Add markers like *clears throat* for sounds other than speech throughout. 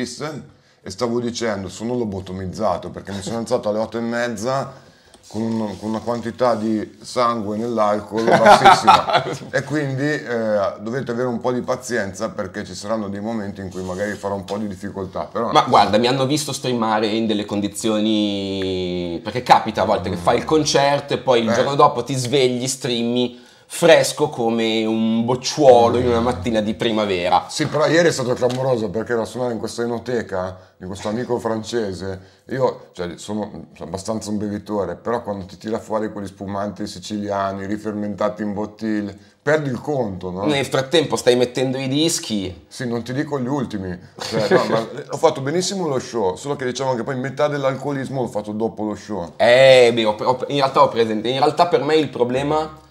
e stavo dicendo sono lobotomizzato perché mi sono alzato alle 8 e mezza con, un, con una quantità di sangue nell'alcol bassissima e quindi eh, dovete avere un po' di pazienza perché ci saranno dei momenti in cui magari farò un po' di difficoltà però ma no. guarda mi hanno visto streamare in delle condizioni perché capita a volte mm. che fai il concerto e poi il eh. giorno dopo ti svegli streami fresco come un bocciuolo in una mattina di primavera. Sì, però ieri è stato clamoroso perché era suonare in questa enoteca di questo amico francese. Io cioè, sono abbastanza un bevitore, però quando ti tira fuori quegli spumanti siciliani, rifermentati in bottiglie, perdi il conto, no? Nel frattempo stai mettendo i dischi. Sì, non ti dico gli ultimi. Cioè, no, ho fatto benissimo lo show, solo che diciamo che poi metà dell'alcolismo l'ho fatto dopo lo show. Eh, beh, ho, ho, in, realtà ho presente. In realtà per me il problema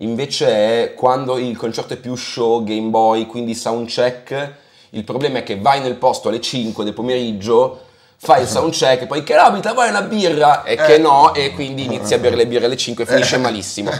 invece è quando il concerto è più show, Game Boy, quindi soundcheck, il problema è che vai nel posto alle 5 del pomeriggio, fai il *laughs* soundcheck, poi che abita, vuoi una birra? E che eh. no, e quindi inizi a bere le birre alle 5 e finisce eh. malissimo.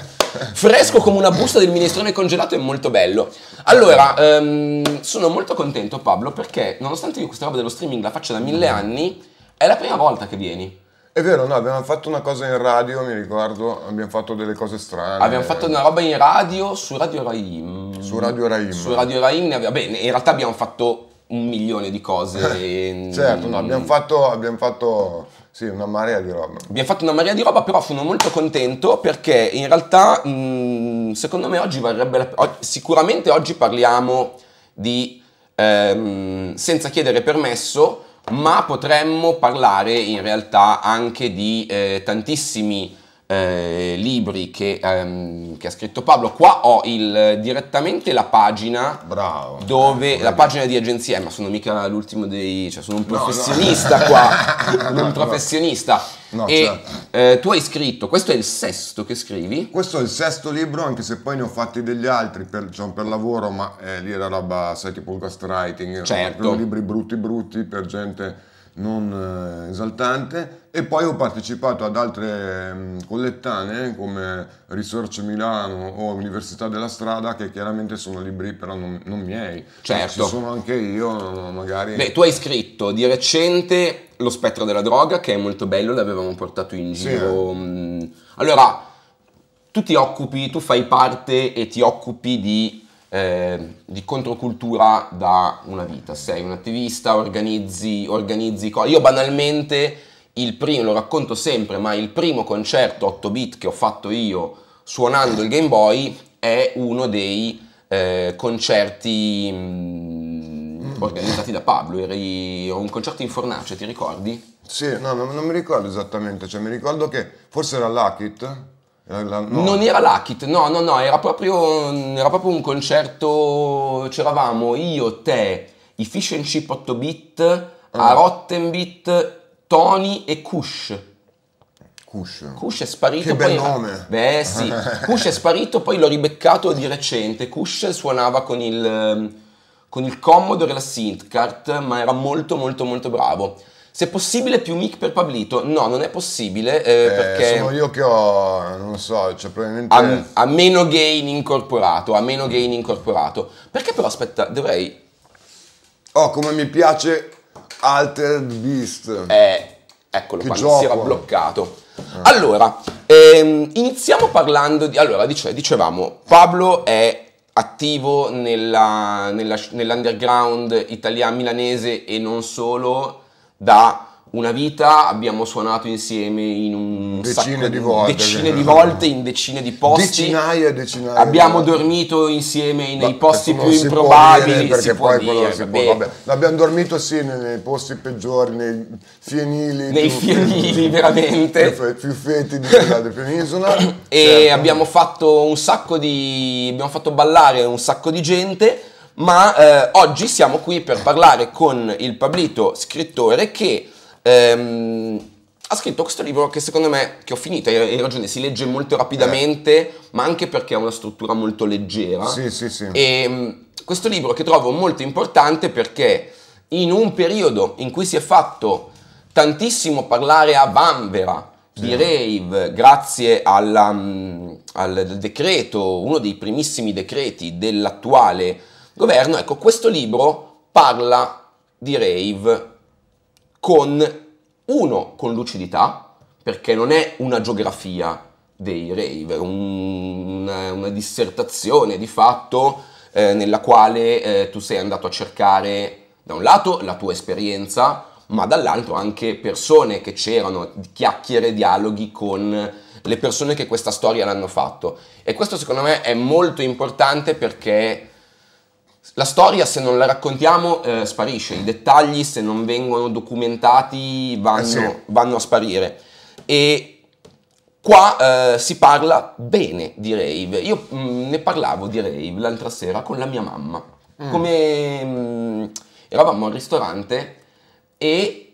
Fresco come una busta del minestrone congelato è molto bello. Allora, um, sono molto contento Pablo perché nonostante io questa roba dello streaming la faccia da mille anni, è la prima volta che vieni. È vero, no, abbiamo fatto una cosa in radio, mi ricordo, abbiamo fatto delle cose strane. Abbiamo fatto una roba in radio su Radio Raim. Su Radio Raim. Su Radio Raim, ne in realtà abbiamo fatto un milione di cose. *laughs* certo, no, abbiamo fatto, abbiamo fatto sì, una marea di roba. Abbiamo fatto una marea di roba, però sono molto contento perché in realtà mh, mm, secondo me oggi varrebbe la pena. Sicuramente oggi parliamo di ehm, senza chiedere permesso ma potremmo parlare in realtà anche di eh, tantissimi eh, libri che, ehm, che, ha scritto Pablo. Qua ho il, direttamente la pagina Bravo, dove eh, la pagina di agenzia, eh, ma sono mica l'ultimo dei. cioè sono un *laughs* professionista no, no. qua. no, un professionista. e certo. Eh, tu hai scritto, questo è il sesto che scrivi? Questo è il sesto libro, anche se poi ne ho fatti degli altri per, diciamo, per lavoro, ma eh, lì era roba, sai, tipo un ghostwriting, certo. libri brutti brutti per gente non eh, esaltante e poi ho partecipato ad altre mm, collettane eh, come Research Milano o Università della Strada che chiaramente sono libri però non, non miei certo ci sono anche io magari beh tu hai scritto di recente Lo spettro della droga che è molto bello l'avevamo portato in giro sì, eh. mm. allora tu ti occupi tu fai parte e ti occupi di eh, di controcultura da una vita. Sei un attivista, organizzi, organizzi cose. Io banalmente il primo, lo racconto sempre, ma il primo concerto 8 bit che ho fatto io suonando il Game Boy è uno dei eh, concerti mh, mm, organizzati da Pablo. Eri un concerto in Fornace, ti ricordi? Sì, no, non mi ricordo esattamente, cioè mi ricordo che forse era l'Akit eh, la, no. Non era l'Akit, no, no, no, era proprio, era proprio un concerto, c'eravamo io, te, i Fish and Chip 8 bit, mm. a ah. Beat, Tony e Kush. Kush. Kush è sparito. Che bel nome. Beh sì, *laughs* Kush è sparito, poi l'ho ribeccato di recente. Kush suonava con il, con il Commodore e la Synthcart, ma era molto molto molto bravo. Se possibile più mic per Pablito? No, non è possibile eh, eh, perché... Sono io che ho, non so, cioè probabilmente... A, ha, meno gain incorporato, A meno gain incorporato. Perché però, aspetta, dovrei... Oh, come mi piace Altered Beast. Eh, eccolo che qua, gioco. si era bloccato. Ah. Allora, ehm, iniziamo parlando di... Allora, dice, dicevamo, Pablo è attivo nella, nella, nell'underground italiano milanese e non solo da una vita abbiamo suonato insieme in un decine sacco, di volte, decine di volte in decine di posti. Decinaia, e decinaia abbiamo dormito insieme nei posti più improbabili. perché poi dire, quello si vabbè. può. Vabbè. L'abbiamo dormito sì nei, posti peggiori, nei fienili. Nei più, fienili, più, veramente. Più, più feti della penisola. e certo. abbiamo fatto un sacco di. abbiamo fatto ballare un sacco di gente ma eh, oggi siamo qui per parlare con il Pablito scrittore che ehm, ha scritto questo libro che secondo me, che ho finito, hai ragione, si legge molto rapidamente, eh. ma anche perché ha una struttura molto leggera. Sì, sì, sì. E ehm, questo libro che trovo molto importante perché in un periodo in cui si è fatto tantissimo parlare a vanvera sì. di rave, grazie alla, mm, al decreto, uno dei primissimi decreti dell'attuale governo. Ecco, questo libro parla di rave con uno con lucidità, perché non è una geografia dei rave, è un, una, dissertazione di fatto eh, nella quale eh, tu sei andato a cercare da un lato la tua esperienza, ma dall'altro anche persone che c'erano, chiacchiere, dialoghi con le persone che questa storia l'hanno fatto. E questo secondo me è molto importante perché la storia se non la raccontiamo eh, sparisce, i dettagli se non vengono documentati vanno, eh sì. vanno a sparire. E qua eh, si parla bene di rave. Io mh, mm, ne parlavo di rave l'altra sera con la mia mamma. Mm. Come mh, mm, eravamo al ristorante e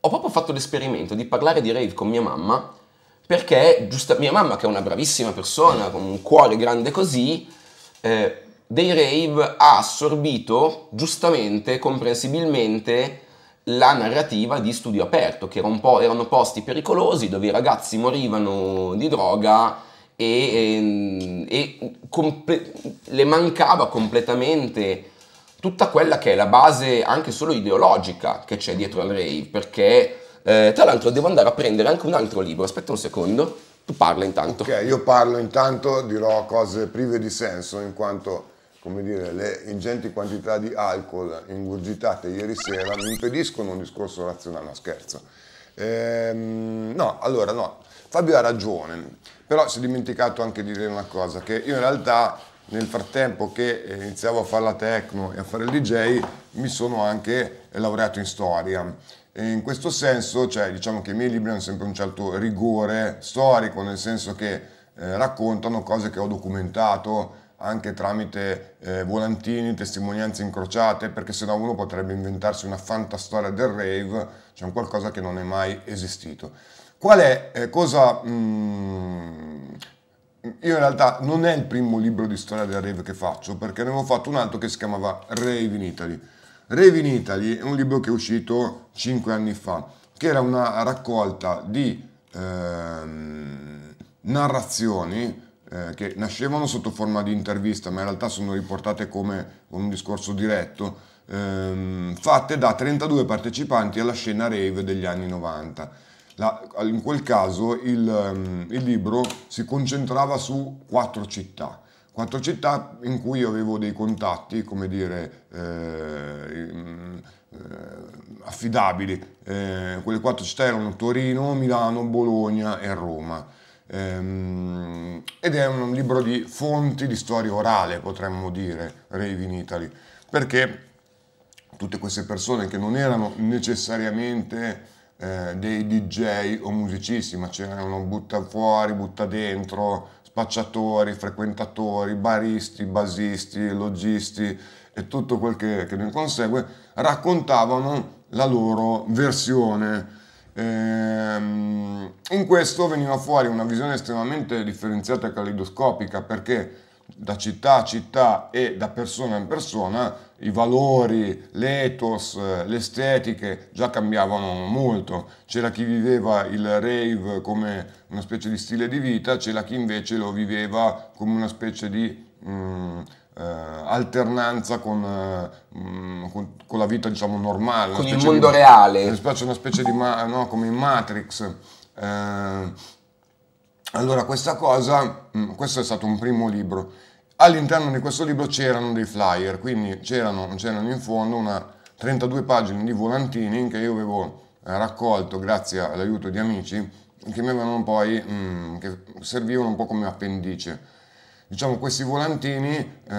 ho proprio fatto l'esperimento di parlare di rave con mia mamma perché giusta, mia mamma che è una bravissima persona con un cuore grande così eh, dei rave ha assorbito giustamente, comprensibilmente, la narrativa di studio aperto, che po', erano posti pericolosi dove i ragazzi morivano di droga e, e, ehm, e comple- le mancava completamente tutta quella che è la base anche solo ideologica che c'è dietro al rave, perché eh, tra l'altro devo andare a prendere anche un altro libro, aspetta un secondo, tu parla intanto. Ok, io parlo intanto, dirò cose prive di senso in quanto come dire, le ingenti quantità di alcol ingurgitate ieri sera mi impediscono un discorso razionale, no scherzo. Ehm, no, allora no, Fabio ha ragione, però si è dimenticato anche di dire una cosa, che io in realtà nel frattempo che eh, iniziavo a fare la techno e a fare il DJ mi sono anche laureato in storia. E in questo senso, cioè, diciamo che i miei libri hanno sempre un certo rigore storico, nel senso che eh, raccontano cose che ho documentato, anche tramite eh, volantini, testimonianze incrociate, perché sennò uno potrebbe inventarsi una fantastoria del rave, cioè un qualcosa che non è mai esistito. Qual è, eh, cosa... Mm, io in realtà non è il primo libro di storia del rave che faccio, perché ne avevo fatto un altro che si chiamava Rave in Italy. Rave in Italy è un libro che è uscito 5 anni fa, che era una raccolta di ehm, narrazioni eh, che nascevano sotto forma di intervista, ma in realtà sono riportate come un discorso diretto, ehm, fatte da 32 partecipanti alla scena rave degli anni 90. La, in quel caso il, ehm, il libro si concentrava su quattro città quattro città in cui io avevo dei contatti, come dire, eh, eh, affidabili. Eh, quelle quattro città erano Torino, Milano, Bologna e Roma. Ehm, ed è un libro di fonti di storia orale, potremmo dire, Rave in Italy, perché tutte queste persone che non erano necessariamente eh, dei DJ o musicisti, ma c'erano butta fuori, butta dentro, spacciatori, frequentatori, baristi, basisti, logisti e tutto quel che, che ne consegue, raccontavano la loro versione Ehm, in questo veniva fuori una visione estremamente differenziata e calidoscopica perché da città a città e da persona in persona i valori, l'ethos, eh, le estetiche già cambiavano molto. C'era chi viveva il rave come una specie di stile di vita, c'era chi invece lo viveva come una specie di... Mh, mm, eh, alternanza con, eh, mm, con, con, la vita diciamo normale. Con il mondo di, reale. Una specie, una specie di, ma, no, come in Matrix. Eh, allora questa cosa, mm, questo è stato un primo libro. All'interno di questo libro c'erano dei flyer, quindi c'erano, c'erano in fondo una 32 pagine di volantini che io avevo eh, raccolto grazie all'aiuto di amici che mi avevano poi mh, mm, che servivano un po' come appendice diciamo, questi volantini eh,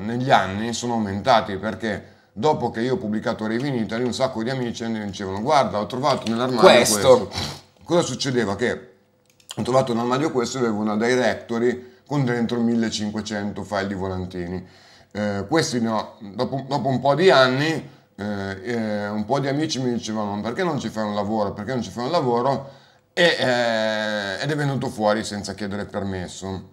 negli anni sono aumentati perché dopo che io ho pubblicato Rave in Italy un sacco di amici mi dicevano guarda ho trovato nell'armadio questo. questo. Cosa succedeva? Che ho trovato nell'armadio questo e avevo una directory con dentro 1500 file di volantini. Eh, questi no, dopo, dopo, un po' di anni eh, eh, un po' di amici mi dicevano perché non ci fai un lavoro, perché non ci fai un lavoro e, eh, ed è venuto fuori senza chiedere permesso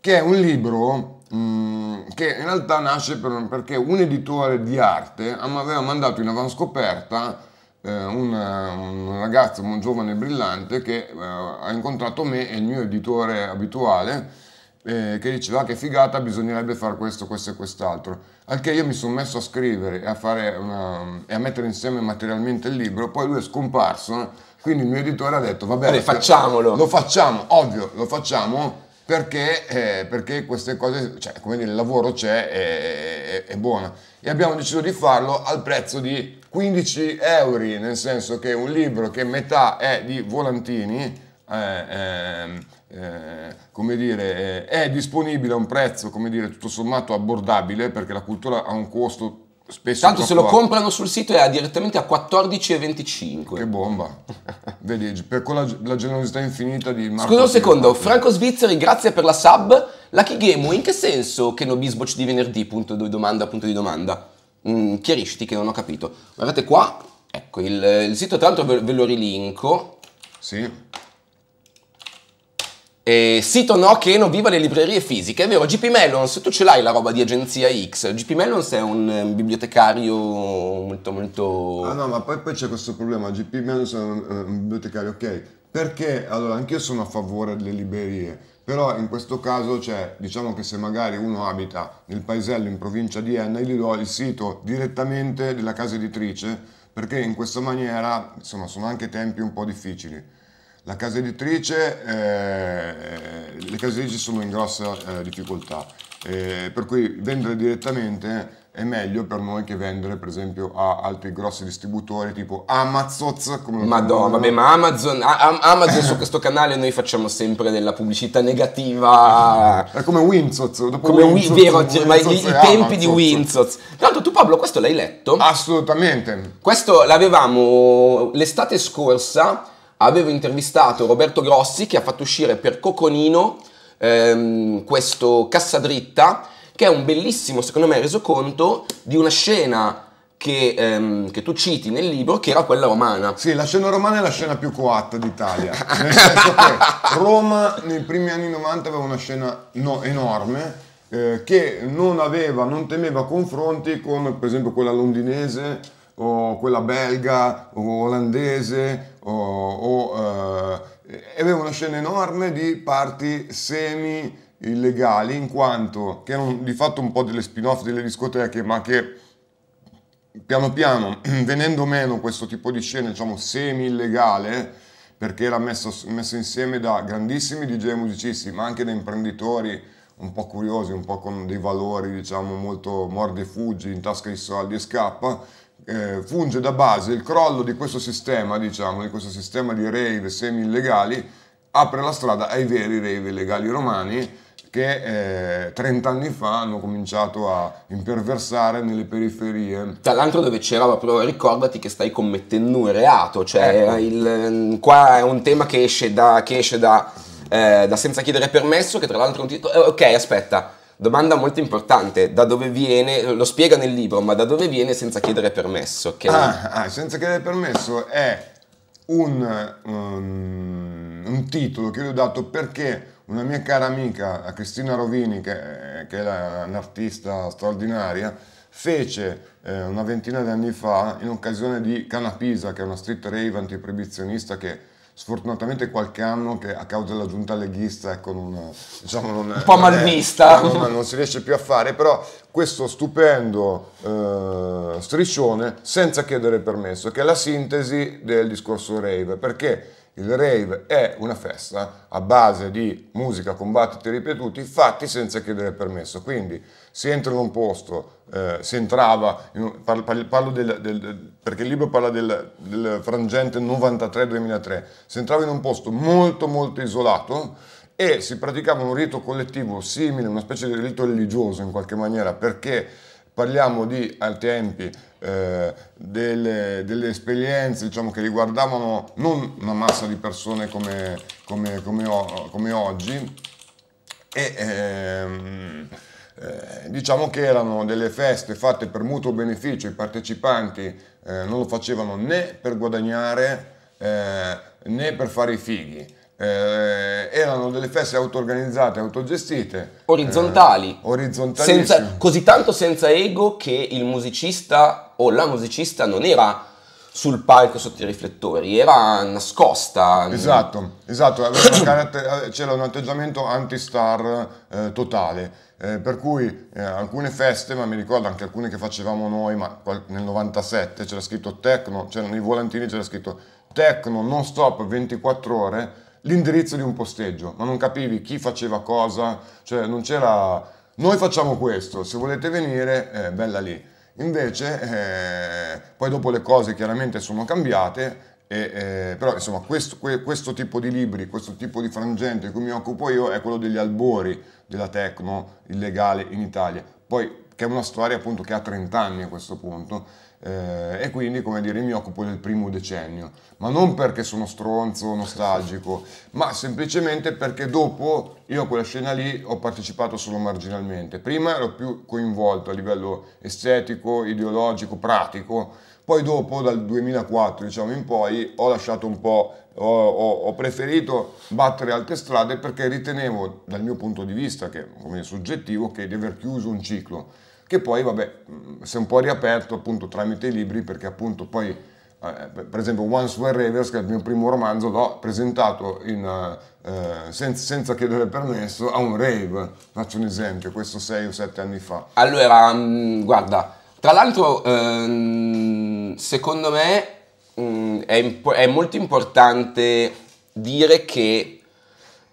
che è un libro mm, che in realtà nasce per, perché un editore di arte aveva mandato in avanscoperta eh, un, un, ragazzo, un giovane brillante che eh, ha incontrato me e il mio editore abituale eh, che diceva ah, che figata bisognerebbe fare questo, questo e quest'altro. Al che io mi sono messo a scrivere e a, una, e a, mettere insieme materialmente il libro, poi lui è scomparso, quindi il mio editore ha detto vabbè, allora, facciamolo. Lo facciamo, ovvio, lo facciamo perché, eh, perché queste cose, cioè, come dire, il lavoro c'è, è, è, è buona. E abbiamo deciso di farlo al prezzo di 15 euro, nel senso che un libro che metà è di volantini, eh, ehm, eh, come dire, è disponibile a un prezzo, come dire, tutto sommato abbordabile, perché la cultura ha un costo Spesso Tanto se lo comprano sul sito è direttamente a 14,25. Che bomba. *laughs* Vedi, per quella la generosità infinita di Marco. Scusa un secondo, Franco Svizzeri, grazie per la sub. Lucky Game, in che senso che no bisboc di venerdì? Punto di domanda, punto di domanda. Mm, chiarisciti che non ho capito. Guardate qua, ecco, il, il sito tra l'altro ve, ve lo rilinco. Sì. Eh, sito no che non viva le librerie fisiche, è vero, GP Melons, tu ce l'hai la roba di agenzia X, GP Melons è un eh, bibliotecario molto molto... Ah no, ma poi, poi c'è questo problema, GP Melons è un, eh, un bibliotecario, ok, perché allora anch'io sono a favore delle librerie, però in questo caso c'è, cioè, diciamo che se magari uno abita nel paesello in provincia di Enna, gli do il sito direttamente della casa editrice, perché in questa maniera insomma sono anche tempi un po' difficili. La casa editrice, eh, le case editrici sono in grossa eh, difficoltà, eh, per cui vendere direttamente è meglio per noi che vendere per esempio a altri grossi distributori tipo Amazon come Madonna, vabbè, ma Amazon, a, Amazon su questo canale noi facciamo sempre della pubblicità negativa. *laughs* È come Winsoz, dopo come Winsoz, vero, Winsoz cioè, ma i, i tempi di Winsoz. Tra l'altro tu Pablo questo l'hai letto? Assolutamente. Questo l'avevamo l'estate scorsa avevo intervistato Roberto Grossi che ha fatto uscire per Coconino ehm, questo Cassadritta che è un bellissimo, secondo me, resoconto di una scena che, ehm, che, tu citi nel libro, che era quella romana. Sì, la scena romana è la scena più coatta d'Italia. *laughs* nel senso che Roma nei primi anni 90 aveva una scena no, enorme eh, che non, aveva, non temeva confronti con, per esempio, quella londinese o quella belga o olandese o, o eh, aveva una scena enorme di parti semi illegali in quanto che erano di fatto un po' delle spin-off delle discoteche ma che piano piano *clears throat* venendo meno questo tipo di scena diciamo semi illegale perché era messo, messo insieme da grandissimi DJ musicisti ma anche da imprenditori un po' curiosi, un po' con dei valori diciamo molto morde e fuggi in tasca di soldi e scappa eh, funge da base il crollo di questo sistema, diciamo, di questo sistema di rave semi-illegali, apre la strada ai veri rave illegali romani che eh, 30 anni fa hanno cominciato a imperversare nelle periferie. Tra l'altro dove c'era proprio ricordati che stai commettendo un reato, cioè ecco. il, mm, qua è un tema che esce da, che esce da, eh, da senza chiedere permesso, che tra l'altro è un titolo... Eh, ok, aspetta, Domanda molto importante, da dove viene, lo spiega nel libro, ma da dove viene senza chiedere permesso? Che... Ah, ah, senza chiedere permesso è un, um, un titolo che gli ho dato perché una mia cara amica, Cristina Rovini, che, che è la, un'artista straordinaria, fece eh, una ventina di anni fa, in occasione di Canapisa, che è una street rave antiproibizionista che sfortunatamente qualche anno che a causa della giunta leghista ecco, non, diciamo, non un po' malvista non, è, non, non, si riesce più a fare però questo stupendo eh, striscione senza chiedere permesso che è la sintesi del discorso rave perché il rave è una festa a base di musica, combattiti ripetuti fatti senza chiedere permesso quindi si entra in un posto, eh, si entrava, in, parlo, parlo del, del, perché il libro parla del, del frangente 93-2003, si entrava in un posto molto molto isolato e si praticava un rito collettivo simile, una specie di rito religioso in qualche maniera, perché parliamo di al tempi eh, delle, delle, esperienze diciamo, che riguardavano non una massa di persone come, come, come, come oggi e ehm, eh, diciamo che erano delle feste fatte per mutuo beneficio, i partecipanti eh, non lo facevano né per guadagnare eh, né per fare i fighi. Eh, erano delle feste auto-organizzate, autogestite, orizzontali, eh, senza, così tanto senza ego che il musicista o la musicista non era sul palco sotto i riflettori, era nascosta. Esatto, esatto, *coughs* eh, c'era un atteggiamento anti-star eh, totale. Eh, per cui eh, alcune feste, ma mi ricordo anche alcune che facevamo noi, ma nel 97 c'era scritto Tecno, cioè nei volantini c'era scritto Tecno non stop 24 ore, l'indirizzo di un posteggio, ma non capivi chi faceva cosa, cioè non c'era noi facciamo questo, se volete venire, eh, bella lì. Invece, eh, poi dopo le cose chiaramente sono cambiate, e, eh, però insomma questo, questo, tipo di libri, questo tipo di frangente di cui mi occupo io è quello degli albori della tecno illegale in Italia, poi che è una storia appunto che ha 30 anni a questo punto eh, e quindi come dire mi occupo del primo decennio, ma non perché sono stronzo nostalgico, ma semplicemente perché dopo io a quella scena lì ho partecipato solo marginalmente, prima ero più coinvolto a livello estetico, ideologico, pratico, poi dopo, dal 2004 diciamo in poi, ho lasciato un po', ho, ho, ho, preferito battere altre strade perché ritenevo, dal mio punto di vista, che come soggettivo, che di aver chiuso un ciclo, che poi, vabbè, si è un po' riaperto appunto tramite i libri, perché appunto poi, eh, per esempio, Once Were Rivers, che è il mio primo romanzo, l'ho presentato in, eh, senza, senza chiedere permesso a un rave, faccio un esempio, questo sei o sette anni fa. Allora, mh, guarda tra l'altro, ehm, secondo me mh, mm, è, imp- è, molto importante dire che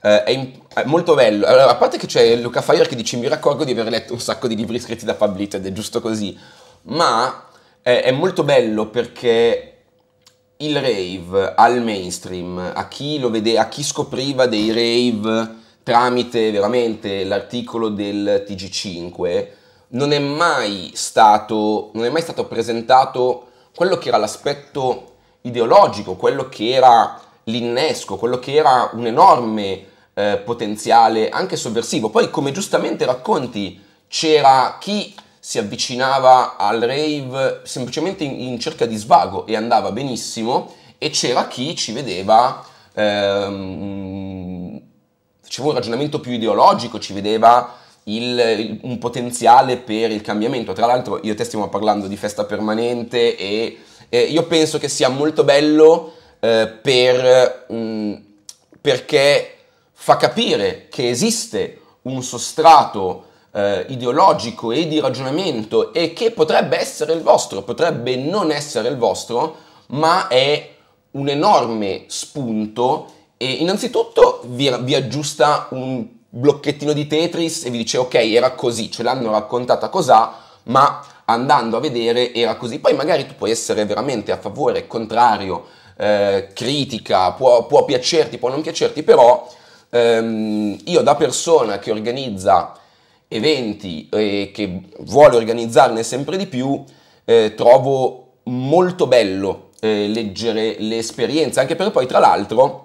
eh, è, imp- è, molto bello. Allora, a parte che c'è Luca Fire che dice: Mi raccorgo di aver letto un sacco di libri scritti da Pablito, ed è giusto così. Ma eh, è molto bello perché il rave al mainstream, a chi lo vede, a chi scopriva dei rave tramite veramente l'articolo del TG5 non è mai stato, non è mai stato presentato quello che era l'aspetto ideologico, quello che era l'innesco, quello che era un enorme eh, potenziale anche sovversivo. Poi, come giustamente racconti, c'era chi si avvicinava al rave semplicemente in, in cerca di svago e andava benissimo, e c'era chi ci vedeva, ehm, faceva un ragionamento più ideologico, ci vedeva il, un potenziale per il cambiamento. Tra l'altro io e te stiamo parlando di festa permanente e eh, io penso che sia molto bello eh, per, mh, mm, perché fa capire che esiste un sostrato eh, ideologico e di ragionamento e che potrebbe essere il vostro, potrebbe non essere il vostro, ma è un enorme spunto e innanzitutto vi, vi aggiusta un blocchettino di Tetris e vi dice ok era così, ce l'hanno raccontata così, ma andando a vedere era così. Poi magari tu puoi essere veramente a favore, contrario, eh, critica, può, può, piacerti, può non piacerti, però ehm, io da persona che organizza eventi e che vuole organizzarne sempre di più, eh, trovo molto bello eh, leggere le esperienze, anche perché poi tra l'altro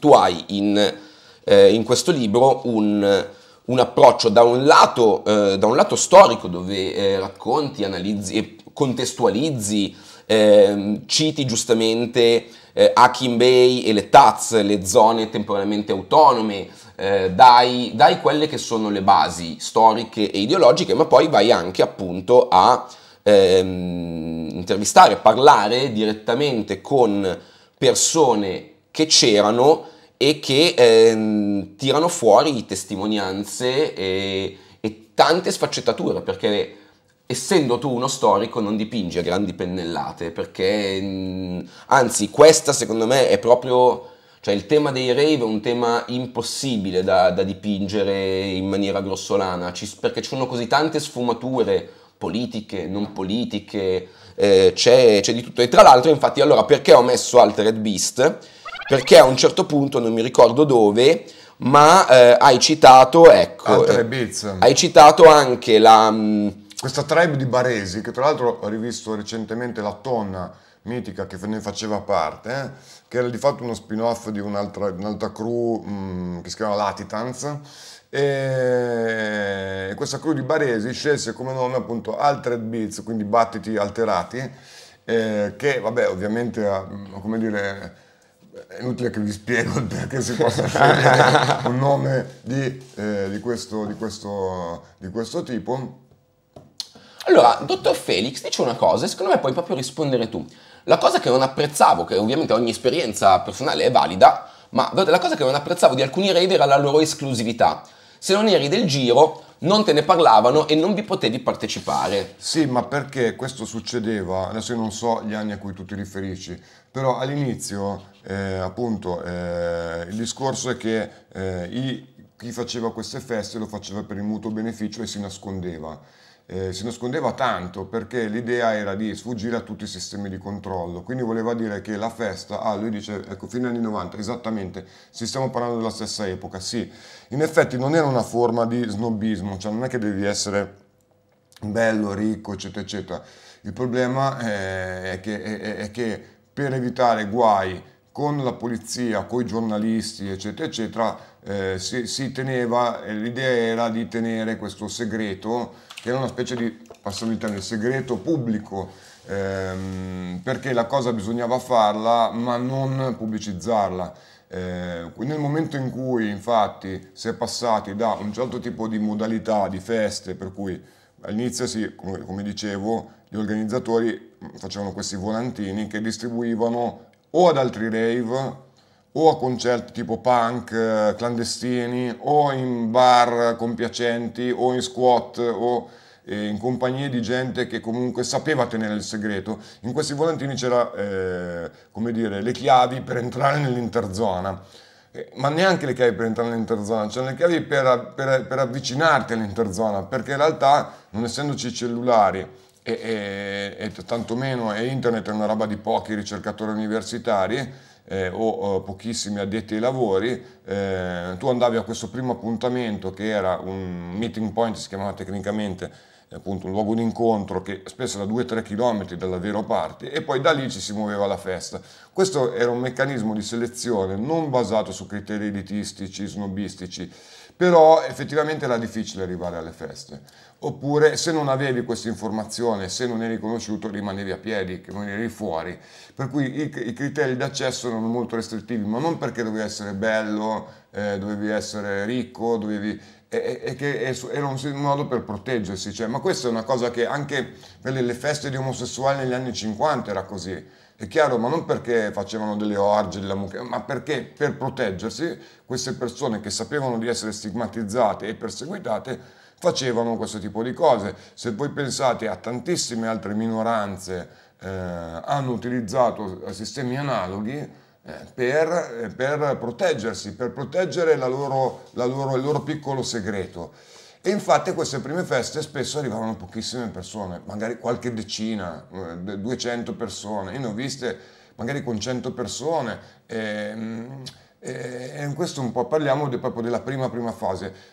tu hai in eh, in questo libro un, un approccio da un, lato, eh, da un lato, storico dove eh, racconti, analizzi e contestualizzi, ehm, citi giustamente eh, Akin Bay e le Taz, le zone temporaneamente autonome, eh, dai, dai, quelle che sono le basi storiche e ideologiche, ma poi vai anche appunto a ehm, intervistare, parlare direttamente con persone che c'erano e che ehm, tirano fuori testimonianze e, e tante sfaccettature, perché essendo tu uno storico non dipingi a grandi pennellate, perché mm, anzi questa secondo me è proprio, cioè il tema dei rave è un tema impossibile da, da dipingere in maniera grossolana, ci, perché ci sono così tante sfumature politiche, non politiche, eh, c'è, c'è di tutto. E tra l'altro infatti allora perché ho messo Altered Beast? perché a un certo punto, non mi ricordo dove, ma eh, hai citato, ecco, eh, hai citato anche la... Mm, questa tribe di Baresi, che tra l'altro ho rivisto recentemente la tonna mitica che ne faceva parte, eh, che era di fatto uno spin-off di un'altra, un'altra crew mh, mm, che si chiama Latitans, e questa crew di Baresi scelse come nome appunto Altered Beats, quindi battiti alterati, eh, che vabbè ovviamente come dire è inutile che vi spiego il perché si possa scegliere un nome di, eh, di, questo, di, questo, di questo tipo. Allora, dottor Felix, dice una cosa e secondo me puoi proprio rispondere tu. La cosa che non apprezzavo, che ovviamente ogni esperienza personale è valida, ma la cosa che non apprezzavo di alcuni raid era la loro esclusività. Se non eri del giro, non te ne parlavano e non vi potevi partecipare. Sì, ma perché questo succedeva? Adesso io non so gli anni a cui tu ti riferisci, però all'inizio eh, appunto eh, il discorso è che eh, i, chi faceva queste feste lo faceva per il mutuo beneficio e si nascondeva. Eh, si nascondeva tanto perché l'idea era di sfuggire a tutti i sistemi di controllo, quindi voleva dire che la festa, ah lui dice, ecco, fine anni 90, esattamente, si stiamo parlando della stessa epoca, sì, in effetti non era una forma di snobismo, cioè non è che devi essere bello, ricco, eccetera, eccetera, il problema eh, è che, è, è che per evitare guai con la polizia, con i giornalisti, eccetera, eccetera, eh, si, si, teneva, eh, l'idea era di tenere questo segreto, che era una specie di, passiamo il termine, segreto pubblico, ehm, perché la cosa bisognava farla, ma non pubblicizzarla. Eh, nel momento in cui, infatti, si è passati da un certo tipo di modalità, di feste, per cui all'inizio, sì, come, come dicevo, gli organizzatori facevano questi volantini che distribuivano o ad altri rave o a concerti tipo punk eh, clandestini o in bar compiacenti o in squat o eh, in compagnie di gente che comunque sapeva tenere il segreto. In questi volantini c'era, eh, come dire, le chiavi per entrare nell'interzona. Eh, ma neanche le chiavi per entrare nell'interzona, c'erano le chiavi per, per, per avvicinarti all'interzona, perché in realtà, non essendoci cellulari, e, e, e tantomeno è internet è una roba di pochi ricercatori universitari eh, o eh, pochissimi addetti ai lavori, eh, tu andavi a questo primo appuntamento che era un meeting point, si chiamava tecnicamente appunto un luogo di incontro che spesso era 2-3 km dalla vera parte e poi da lì ci si muoveva la festa. Questo era un meccanismo di selezione non basato su criteri elitistici, snobistici, però effettivamente era difficile arrivare alle feste oppure se non avevi questa informazione, se non eri conosciuto, rimanevi a piedi, che non eri fuori. Per cui i, i criteri d'accesso erano molto restrittivi, ma non perché dovevi essere bello, eh, dovevi essere ricco, dovevi... E, che era un modo per proteggersi, cioè, ma questa è una cosa che anche per le feste di omosessuali negli anni 50 era così. È chiaro, ma non perché facevano delle orge, ma perché per proteggersi queste persone che sapevano di essere stigmatizzate e perseguitate facevano questo tipo di cose. Se voi pensate a tantissime altre minoranze eh, hanno utilizzato sistemi analoghi eh, per, eh, per, proteggersi, per proteggere loro, loro, il loro piccolo segreto. E infatti queste prime feste spesso arrivavano pochissime persone, magari qualche decina, 200 eh, persone. Io ne ho viste magari con 100 persone. Ehm, e, e, in questo un po' parliamo de, proprio della prima prima fase.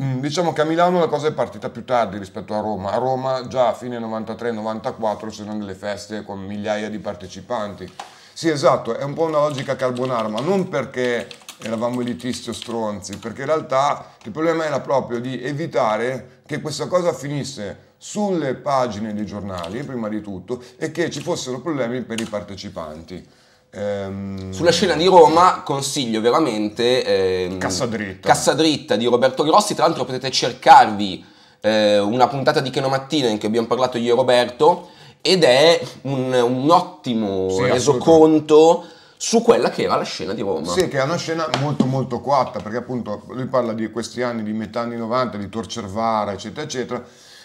Mm, diciamo che a Milano la cosa è partita più tardi rispetto a Roma. A Roma già a fine 93-94 c'erano delle feste con migliaia di partecipanti. Sì, esatto, è un po' una logica carbonara, ma non perché eravamo elitisti o stronzi, perché in realtà il problema era proprio di evitare che questa cosa finisse sulle pagine dei giornali, prima di tutto, e che ci fossero problemi per i partecipanti. Ehm, Sulla scena di Roma consiglio veramente ehm, Cassadritta. Cassadritta di Roberto Grossi, tra l'altro potete cercarvi eh, una puntata di Cheno Mattina in cui abbiamo parlato io e Roberto ed è un, un ottimo sì, resoconto su quella che era la scena di Roma. Sì, che è una scena molto molto quatta perché appunto lui parla di questi anni, di metà anni 90, di Torcervara eccetera eccetera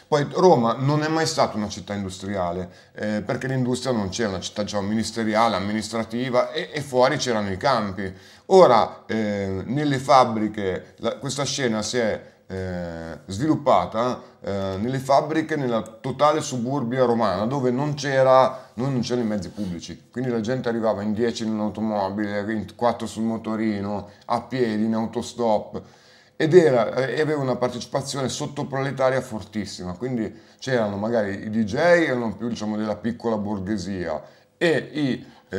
poi Roma non è mai stata una città industriale, eh, perché l'industria non c'era, una città diciamo, ministeriale, amministrativa e, e fuori c'erano i campi. Ora eh, nelle fabbriche la, questa scena si è eh, sviluppata eh, nelle fabbriche nella totale suburbia romana dove non c'erano i mezzi pubblici, quindi la gente arrivava in 10 in un'automobile, in 4 sul motorino, a piedi, in autostop ed era, aveva una partecipazione sottoproletaria fortissima, quindi c'erano magari i DJ, erano più diciamo, della piccola borghesia e i, eh,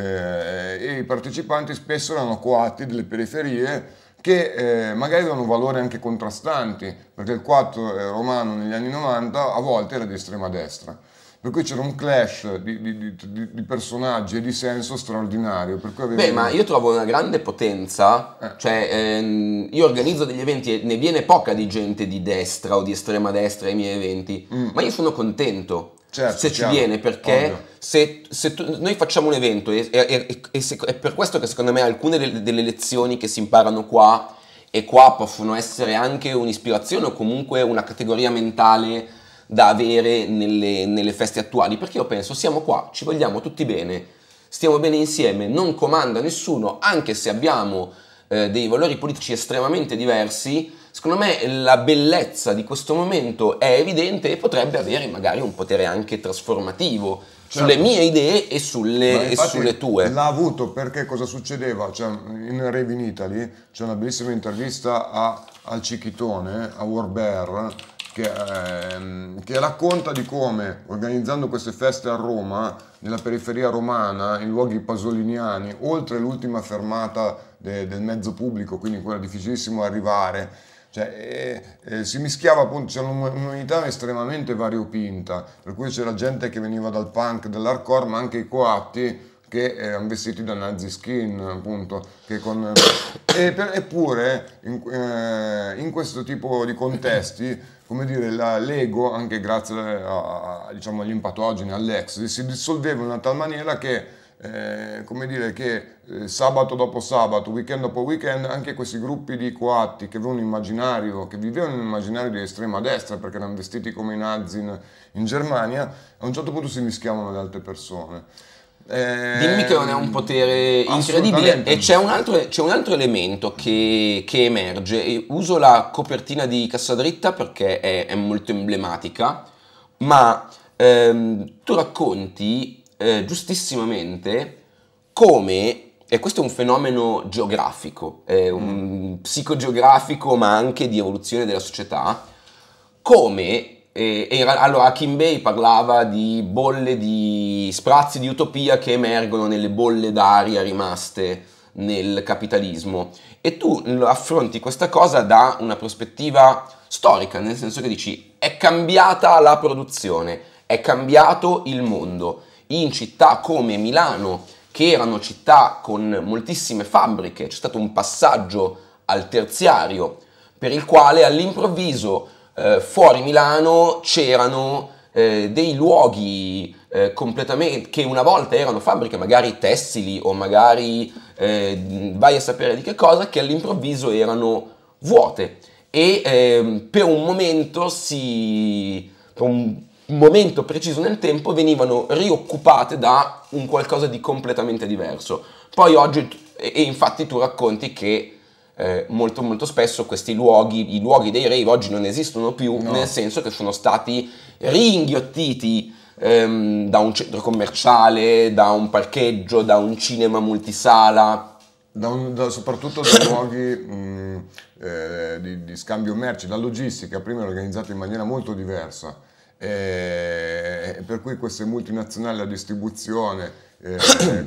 e i, partecipanti spesso erano coatti delle periferie che eh, magari avevano valori anche contrastanti, perché il 4 eh, romano negli anni 90 a volte era di estrema destra per cui c'era un clash di, di, di, di, personaggi e di senso straordinario. Beh, ma io trovo una grande potenza, eh. cioè ehm, io organizzo degli eventi e ne viene poca di gente di destra o di estrema destra ai miei eventi, mm. ma io sono contento. Certo, se ci chiaro, viene perché ovvio. se, se tu, noi facciamo un evento e, e, e, e se, è per questo che secondo me alcune delle, delle lezioni che si imparano qua e qua possono essere anche un'ispirazione o comunque una categoria mentale da avere nelle, nelle feste attuali, perché io penso siamo qua, ci vogliamo tutti bene, stiamo bene insieme, non comanda nessuno, anche se abbiamo eh, dei valori politici estremamente diversi, secondo me la bellezza di questo momento è evidente e potrebbe avere magari un potere anche trasformativo certo. sulle mie idee e sulle, e sulle, tue. L'ha avuto perché cosa succedeva? Cioè, in Rave in Italy c'è una bellissima intervista a, al Cichitone, a Warbear, che, ehm, che, racconta di come organizzando queste feste a Roma, nella periferia romana, in luoghi pasoliniani, oltre l'ultima fermata de, del mezzo pubblico, quindi quella difficilissimo arrivare, cioè, eh, eh, si mischiava appunto, c'era un'unità estremamente variopinta, per cui c'era gente che veniva dal punk, dall'hardcore, ma anche i coatti che erano eh, vestiti da nazi skin, appunto, con... *coughs* e per, eppure in, eh, in questo tipo di contesti come dire, la Lego, anche grazie eh, a, a, diciamo, agli impatogeni, all'Exodus, si dissolveva in una tal maniera che eh, come dire che eh, sabato dopo sabato, weekend dopo weekend, anche questi gruppi di coatti che avevano un immaginario, che vivevano un immaginario di estrema destra perché erano vestiti come i nazi in, in Germania, a un certo punto si mischiavano ad altre persone. Eh, Dimmi che non è un mm, potere incredibile. E c'è un, altro, c'è un altro, elemento che, che emerge. E uso la copertina di Cassadritta perché è, è molto emblematica, ma ehm, tu racconti eh, giustissimamente come e questo è un fenomeno geografico, un mm. psicogeografico, ma anche di evoluzione della società, come e, e, allora Hakim Bey parlava di bolle di sprazzi di utopia che emergono nelle bolle d'aria rimaste nel capitalismo e tu affronti questa cosa da una prospettiva storica, nel senso che dici è cambiata la produzione, è cambiato il mondo. In città come Milano, che erano città con moltissime fabbriche, c'è stato un passaggio al terziario per il quale all'improvviso eh, fuori Milano c'erano eh, dei luoghi eh, completamente che una volta erano fabbriche magari tessili o magari eh, vai a sapere di che cosa che all'improvviso erano vuote e ehm, per un momento si per un momento preciso nel tempo venivano rioccupate da un qualcosa di completamente diverso poi oggi e infatti tu racconti che eh, molto molto spesso questi luoghi, i luoghi dei rave oggi non esistono più, no. nel senso che sono stati ringhiottiti ehm, da un centro commerciale, da un parcheggio, da un cinema multisala. Da un, da, soprattutto da luoghi *coughs* mh, mm, eh, di, di scambio merci, la logistica prima era organizzata in maniera molto diversa. Eh, per cui queste multinazionali, la distribuzione, eh,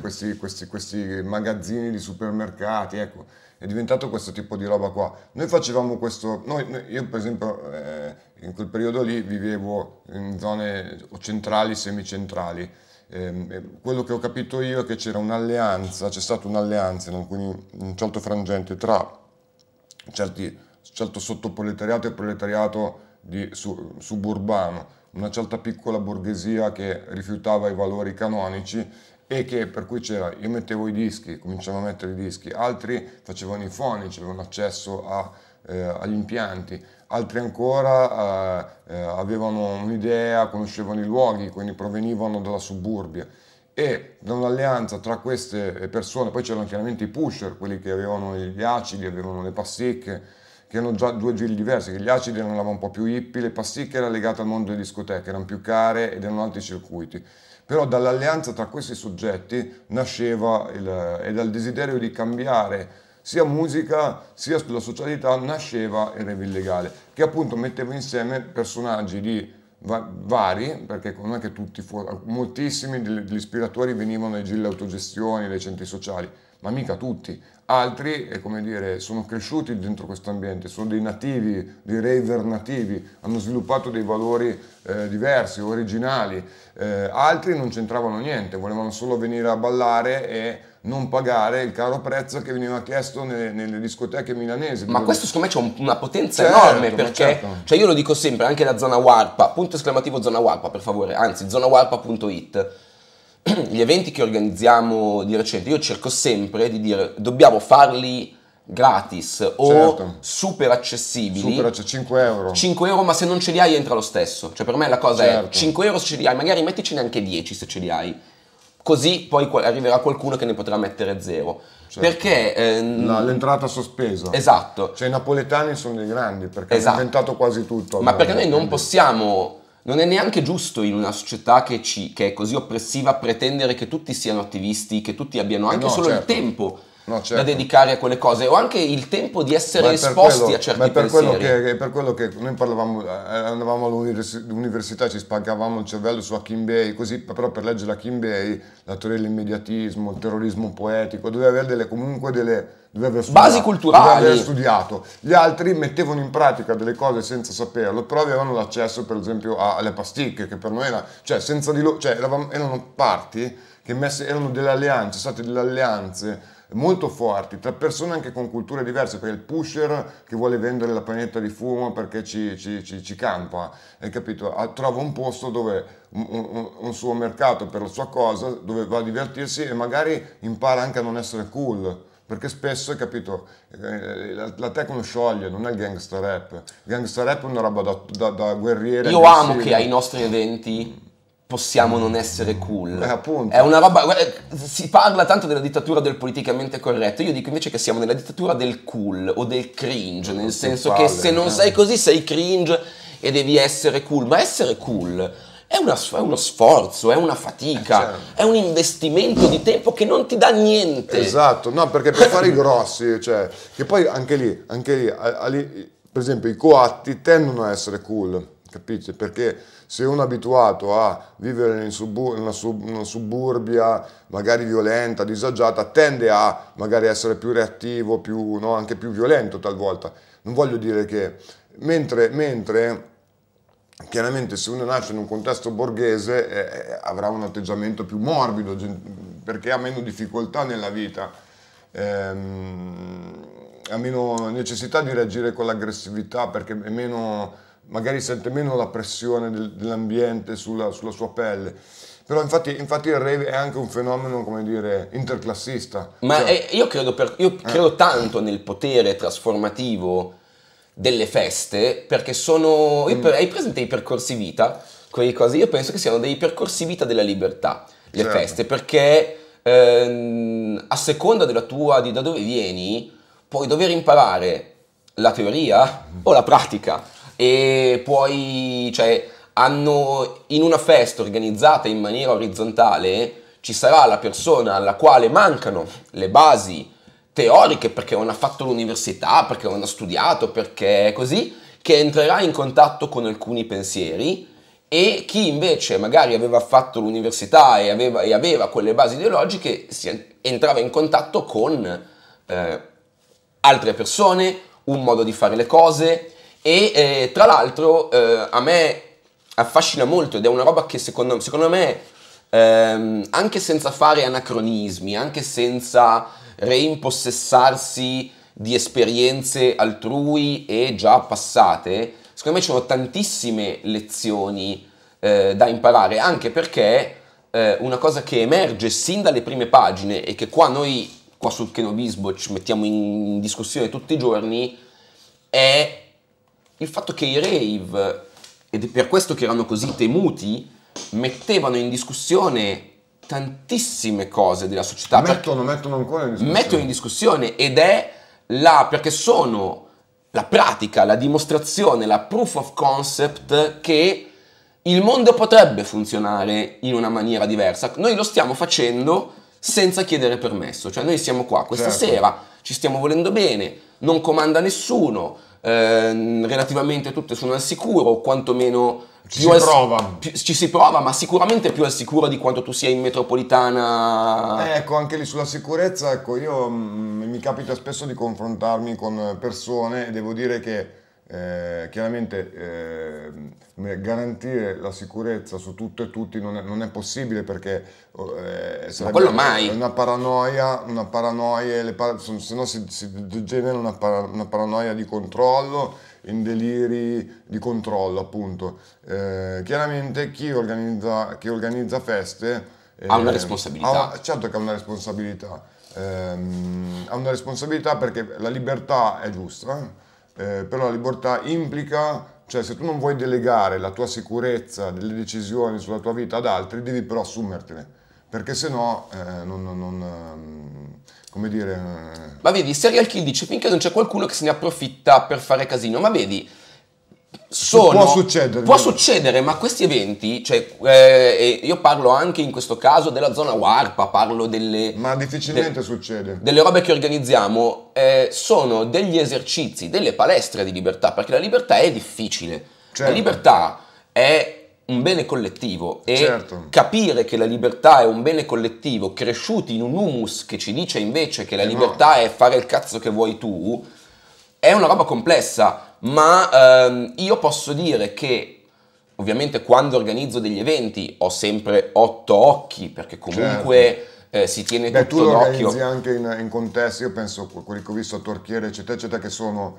*coughs* questi, questi, questi, magazzini di supermercati, ecco, è diventato questo tipo di roba qua. Noi facevamo questo, noi, io per esempio eh, in quel periodo lì vivevo in zone centrali, semicentrali, eh, quello che ho capito io è che c'era un'alleanza, c'è stata un'alleanza in, alcuni, in un certo frangente tra certi, certo sottoproletariato e proletariato di, su, suburbano, una certa piccola borghesia che rifiutava i valori canonici e che per cui c'era, io mettevo i dischi, cominciavo a mettere i dischi, altri facevano i fonici, avevano accesso a, eh, agli impianti, altri ancora eh, eh, avevano un'idea, conoscevano i luoghi, quindi provenivano dalla suburbia e da un'alleanza tra queste eh, persone, poi c'erano chiaramente i pusher, quelli che avevano gli acidi, avevano le pasticche, che erano già due giri diversi, che gli acidi erano un po' più hippie, le pasticche erano legate al mondo delle discoteche, erano più care ed erano altri circuiti però dall'alleanza tra questi soggetti nasceva il, e dal desiderio di cambiare sia musica sia sulla socialità nasceva il Rave Illegale, che appunto metteva insieme personaggi di va- vari, perché non è che tutti, fu- moltissimi degli ispiratori venivano dai gilli autogestioni, dai centri sociali, ma mica tutti. Altri, eh, dire, sono cresciuti dentro questo ambiente, sono dei nativi, dei raver nativi, hanno sviluppato dei valori eh, diversi, originali. Eh, altri non c'entravano niente, volevano solo venire a ballare e non pagare il caro prezzo che veniva chiesto nelle, nelle discoteche milanesi. Ma questo secondo me c'è una potenza certo, enorme perché, certo. cioè io lo dico sempre, anche la zona Warpa, punto esclamativo zona Warpa per favore, anzi zonawarpa.it gli eventi che organizziamo di recente, io cerco sempre di dire dobbiamo farli gratis o certo. super accessibili. Super, accessibili, 5 euro. 5 euro, ma se non ce li hai entra lo stesso. Cioè per me la cosa certo. è 5 euro se ce li hai, magari metticene anche 10 se ce li hai. Così poi arriverà qualcuno che ne potrà mettere zero. Certo. Perché... Ehm... La, l'entrata sospesa. Esatto. Cioè i napoletani sono dei grandi perché esatto. hanno inventato quasi tutto. Ma perché noi quindi. non possiamo non è neanche giusto in una società che, ci, che è così oppressiva pretendere che tutti siano attivisti, che tutti abbiano eh anche no, solo certo. il tempo no, certo. da dedicare a quelle cose o anche il tempo di essere esposti quello, a certi ma per pensieri. Quello che, per quello che noi parlavamo, eh, andavamo all'università, ci spaccavamo il cervello su Hakim Bey, così però per leggere Hakim Bey, la teoria dell'immediatismo, il terrorismo poetico, doveva avere delle, comunque delle... Studiato, basi culturali. Doveva studiato. Gli altri mettevano in pratica delle cose senza saperlo, però avevano l'accesso per esempio alle pasticche, che per noi era, cioè senza di loro, cioè erano parti che messe, erano delle alleanze, state delle alleanze molto forti, tra persone anche con culture diverse, perché il pusher che vuole vendere la panetta di fumo perché ci, ci, ci, ci campa, hai capito? Ah, trova un posto dove un, un, un, suo mercato per la sua cosa, dove va a divertirsi e magari impara anche a non essere cool. Perché spesso, hai capito, eh, la, la techno scioglie, non è il gangster rap. Il gangster rap è una roba da, da, da guerriere. Io amo che ai nostri eventi possiamo non essere cool. Eh, appunto. È una roba. Si parla tanto della dittatura del politicamente corretto. Io dico invece che siamo nella dittatura del cool o del cringe, nel senso che se non eh. sei così sei cringe e devi essere cool. Ma essere cool. È, una, è uno sforzo, è una fatica, eh, certo. è un investimento di tempo che non ti dà niente. Esatto, no, perché per fare i *laughs* grossi, cioè, che poi anche lì, anche lì, a, a lì per esempio, i coatti tendono a essere cool, capisci? Perché se uno è abituato a vivere in subur una, sub una, suburbia magari violenta, disagiata, tende a magari essere più reattivo, più, no? anche più violento talvolta. Non voglio dire che... mentre, mentre chiaramente se uno nasce in un contesto borghese eh, eh avrà un atteggiamento più morbido perché ha meno difficoltà nella vita, ehm, ha meno necessità di reagire con l'aggressività perché è meno magari sente meno la pressione del, dell'ambiente sulla, sulla, sua pelle. Però infatti, infatti, il rave è anche un fenomeno, come dire, interclassista. Ma cioè, è, io credo, per, io eh. credo tanto nel potere trasformativo delle feste perché sono... Mm. Per, hai presente i percorsi vita? Quei cose? Io penso che siano dei percorsi vita della libertà, le certo. feste, perché ehm, a seconda della tua, di da dove vieni, puoi dover imparare la teoria mm. o la pratica e poi, cioè, hanno, in una festa organizzata in maniera orizzontale ci sarà la persona alla quale mancano le basi teoriche perché non ha fatto l'università, perché non ha studiato, perché è così, che entrerà in contatto con alcuni pensieri e chi invece magari aveva fatto l'università e aveva, e aveva quelle basi ideologiche entrava in contatto con eh, altre persone, un modo di fare le cose, e eh, tra l'altro eh, a me affascina molto ed è una roba che secondo, secondo me, ehm, anche senza fare anacronismi, anche senza reimpossessarsi di esperienze altrui e già passate, secondo me ci sono tantissime lezioni eh, da imparare, anche perché eh, una cosa che emerge sin dalle prime pagine e che qua noi, qua sul Kenobisbo, ci mettiamo in discussione tutti i giorni, è il fatto che i rave, ed è per questo che erano così temuti, mettevano in discussione tantissime cose della società. Mettono, mettono ancora in discussione. Mettono in discussione ed è la, perché sono la pratica, la dimostrazione, la proof of concept che il mondo potrebbe funzionare in una maniera diversa. Noi lo stiamo facendo senza chiedere permesso, cioè noi siamo qua questa certo. sera, ci stiamo volendo bene, non comanda nessuno, eh, relativamente tutte sono al sicuro, o quantomeno ci si, al, più, ci si prova, ma sicuramente più al sicuro di quanto tu sia in metropolitana. Ecco, anche lì sulla sicurezza, ecco, io mh, mm, mi capita spesso di confrontarmi con persone e devo dire che eh, chiaramente eh, garantire la sicurezza su tutto e tutti non è, non è possibile perché oh, eh, sarebbe quello mai. una paranoia, una paranoia par- se no si, si genera una, par- una, paranoia di controllo in deliri di controllo appunto eh, chiaramente chi organizza, chi organizza feste eh, ha una responsabilità ha, certo che ha una responsabilità ehm, ha una responsabilità perché la libertà è giusta eh, però la libertà implica, cioè se tu non vuoi delegare la tua sicurezza, delle decisioni sulla tua vita ad altri, devi però assumertene, perché se no eh, non, non, non, ehm, come dire... Eh, ma vedi, il serial kill dice finché non c'è qualcuno che se ne approfitta per fare casino, ma vedi sono, può succedere. Può succedere, ma questi eventi, cioè, eh, io parlo anche in questo caso della zona Warpa, parlo delle... Ma difficilmente de, succede. Delle robe che organizziamo eh, sono degli esercizi, delle palestre di libertà, perché la libertà è difficile. Certo. La libertà è un bene collettivo e certo. capire che la libertà è un bene collettivo, cresciuti in un humus che ci dice invece che la eh libertà no. è fare il cazzo che vuoi tu, è una roba complessa, ma ehm, io posso dire che ovviamente quando organizzo degli eventi ho sempre otto occhi perché comunque... Certo. Eh, si tiene Beh, tutto d'occhio. Tu lo organizzi anche in, in, contesti, io penso quelli che ho visto a Torchiere, eccetera, eccetera, che sono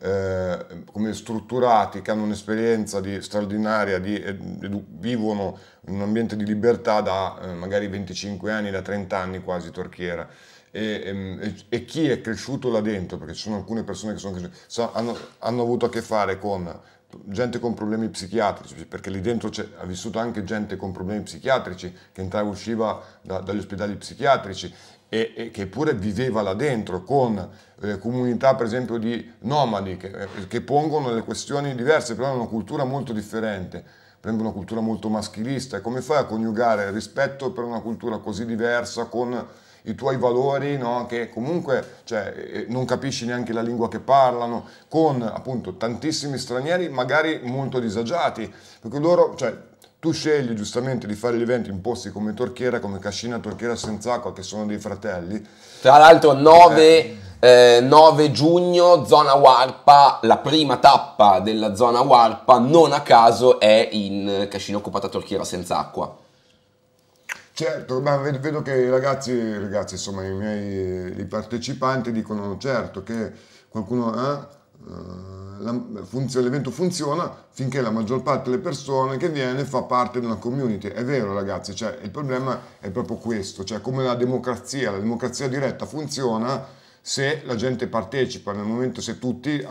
eh, come strutturati, che hanno un'esperienza di, straordinaria, di, eh, edu, vivono in un ambiente di libertà da eh, magari 25 anni, da 30 anni quasi Torchiera e, ehm, e, e, chi è cresciuto là dentro, perché ci sono alcune persone che sono cresciute, so, hanno, hanno, avuto a che fare con gente con problemi psichiatrici, perché lì dentro ha vissuto anche gente con problemi psichiatrici, che entrava e usciva da, dagli ospedali psichiatrici e, e, che pure viveva là dentro con eh, comunità per esempio di nomadi che, eh, che pongono le questioni diverse, però hanno una cultura molto differente per esempio una cultura molto maschilista, e come fai a coniugare rispetto per una cultura così diversa con i tuoi valori, no? che comunque cioè, eh, non capisci neanche la lingua che parlano, con appunto tantissimi stranieri magari molto disagiati, perché loro, cioè, tu scegli giustamente di fare gli eventi in posti come Torchiera, come Cascina Torchiera senza acqua, che sono dei fratelli. Tra l'altro 9, eh. Eh, 9, giugno, zona Warpa, la prima tappa della zona Warpa, non a caso è in Cascina occupata Torchiera senza acqua. Certo, ma vedo che i ragazzi, ragazzi, insomma, i miei eh, i partecipanti dicono certo che qualcuno... Eh, eh l'evento funziona finché la maggior parte delle persone che viene fa parte di una community. È vero ragazzi, cioè, il problema è proprio questo, cioè come la democrazia, la democrazia diretta funziona se la gente partecipa, nel momento se tutti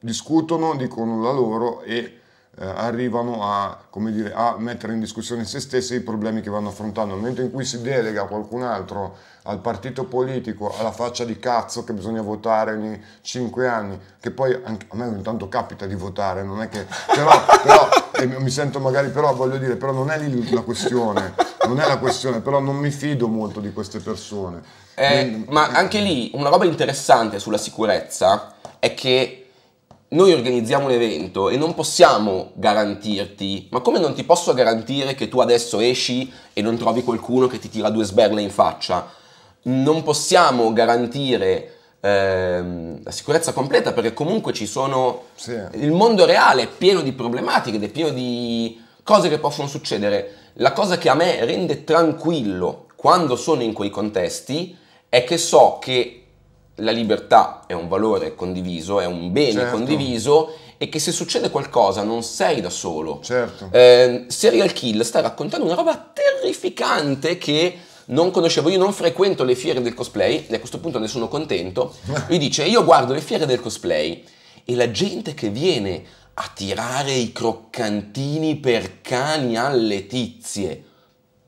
discutono, dicono la loro e eh, arrivano a, dire, a, mettere in discussione se stessi i problemi che vanno affrontando. Nel momento in cui si delega qualcun altro al partito politico, alla faccia di cazzo che bisogna votare ogni 5 anni, che poi anche, a me ogni tanto capita di votare, non è che... però, però mi sento magari, però voglio dire, però non è lì la questione, non è la questione, però non mi fido molto di queste persone. Eh, ma eh, anche lì una roba interessante sulla sicurezza è che noi organizziamo un evento e non possiamo garantirti, ma come non ti posso garantire che tu adesso esci e non trovi qualcuno che ti tira due sberle in faccia? Non possiamo garantire ehm, la sicurezza completa perché comunque ci sono... Sì. Il mondo reale è pieno di problematiche ed è pieno di cose che possono succedere. La cosa che a me rende tranquillo quando sono in quei contesti è che so che la libertà è un valore condiviso, è un bene certo. condiviso e che se succede qualcosa non sei da solo. Certo. Eh, Serial Kill sta raccontando una roba terrificante che non conoscevo, io non frequento le fiere del cosplay, e a questo punto ne sono contento. Lui *laughs* dice, io guardo le fiere del cosplay e la gente che viene a tirare i croccantini per cani a letizie.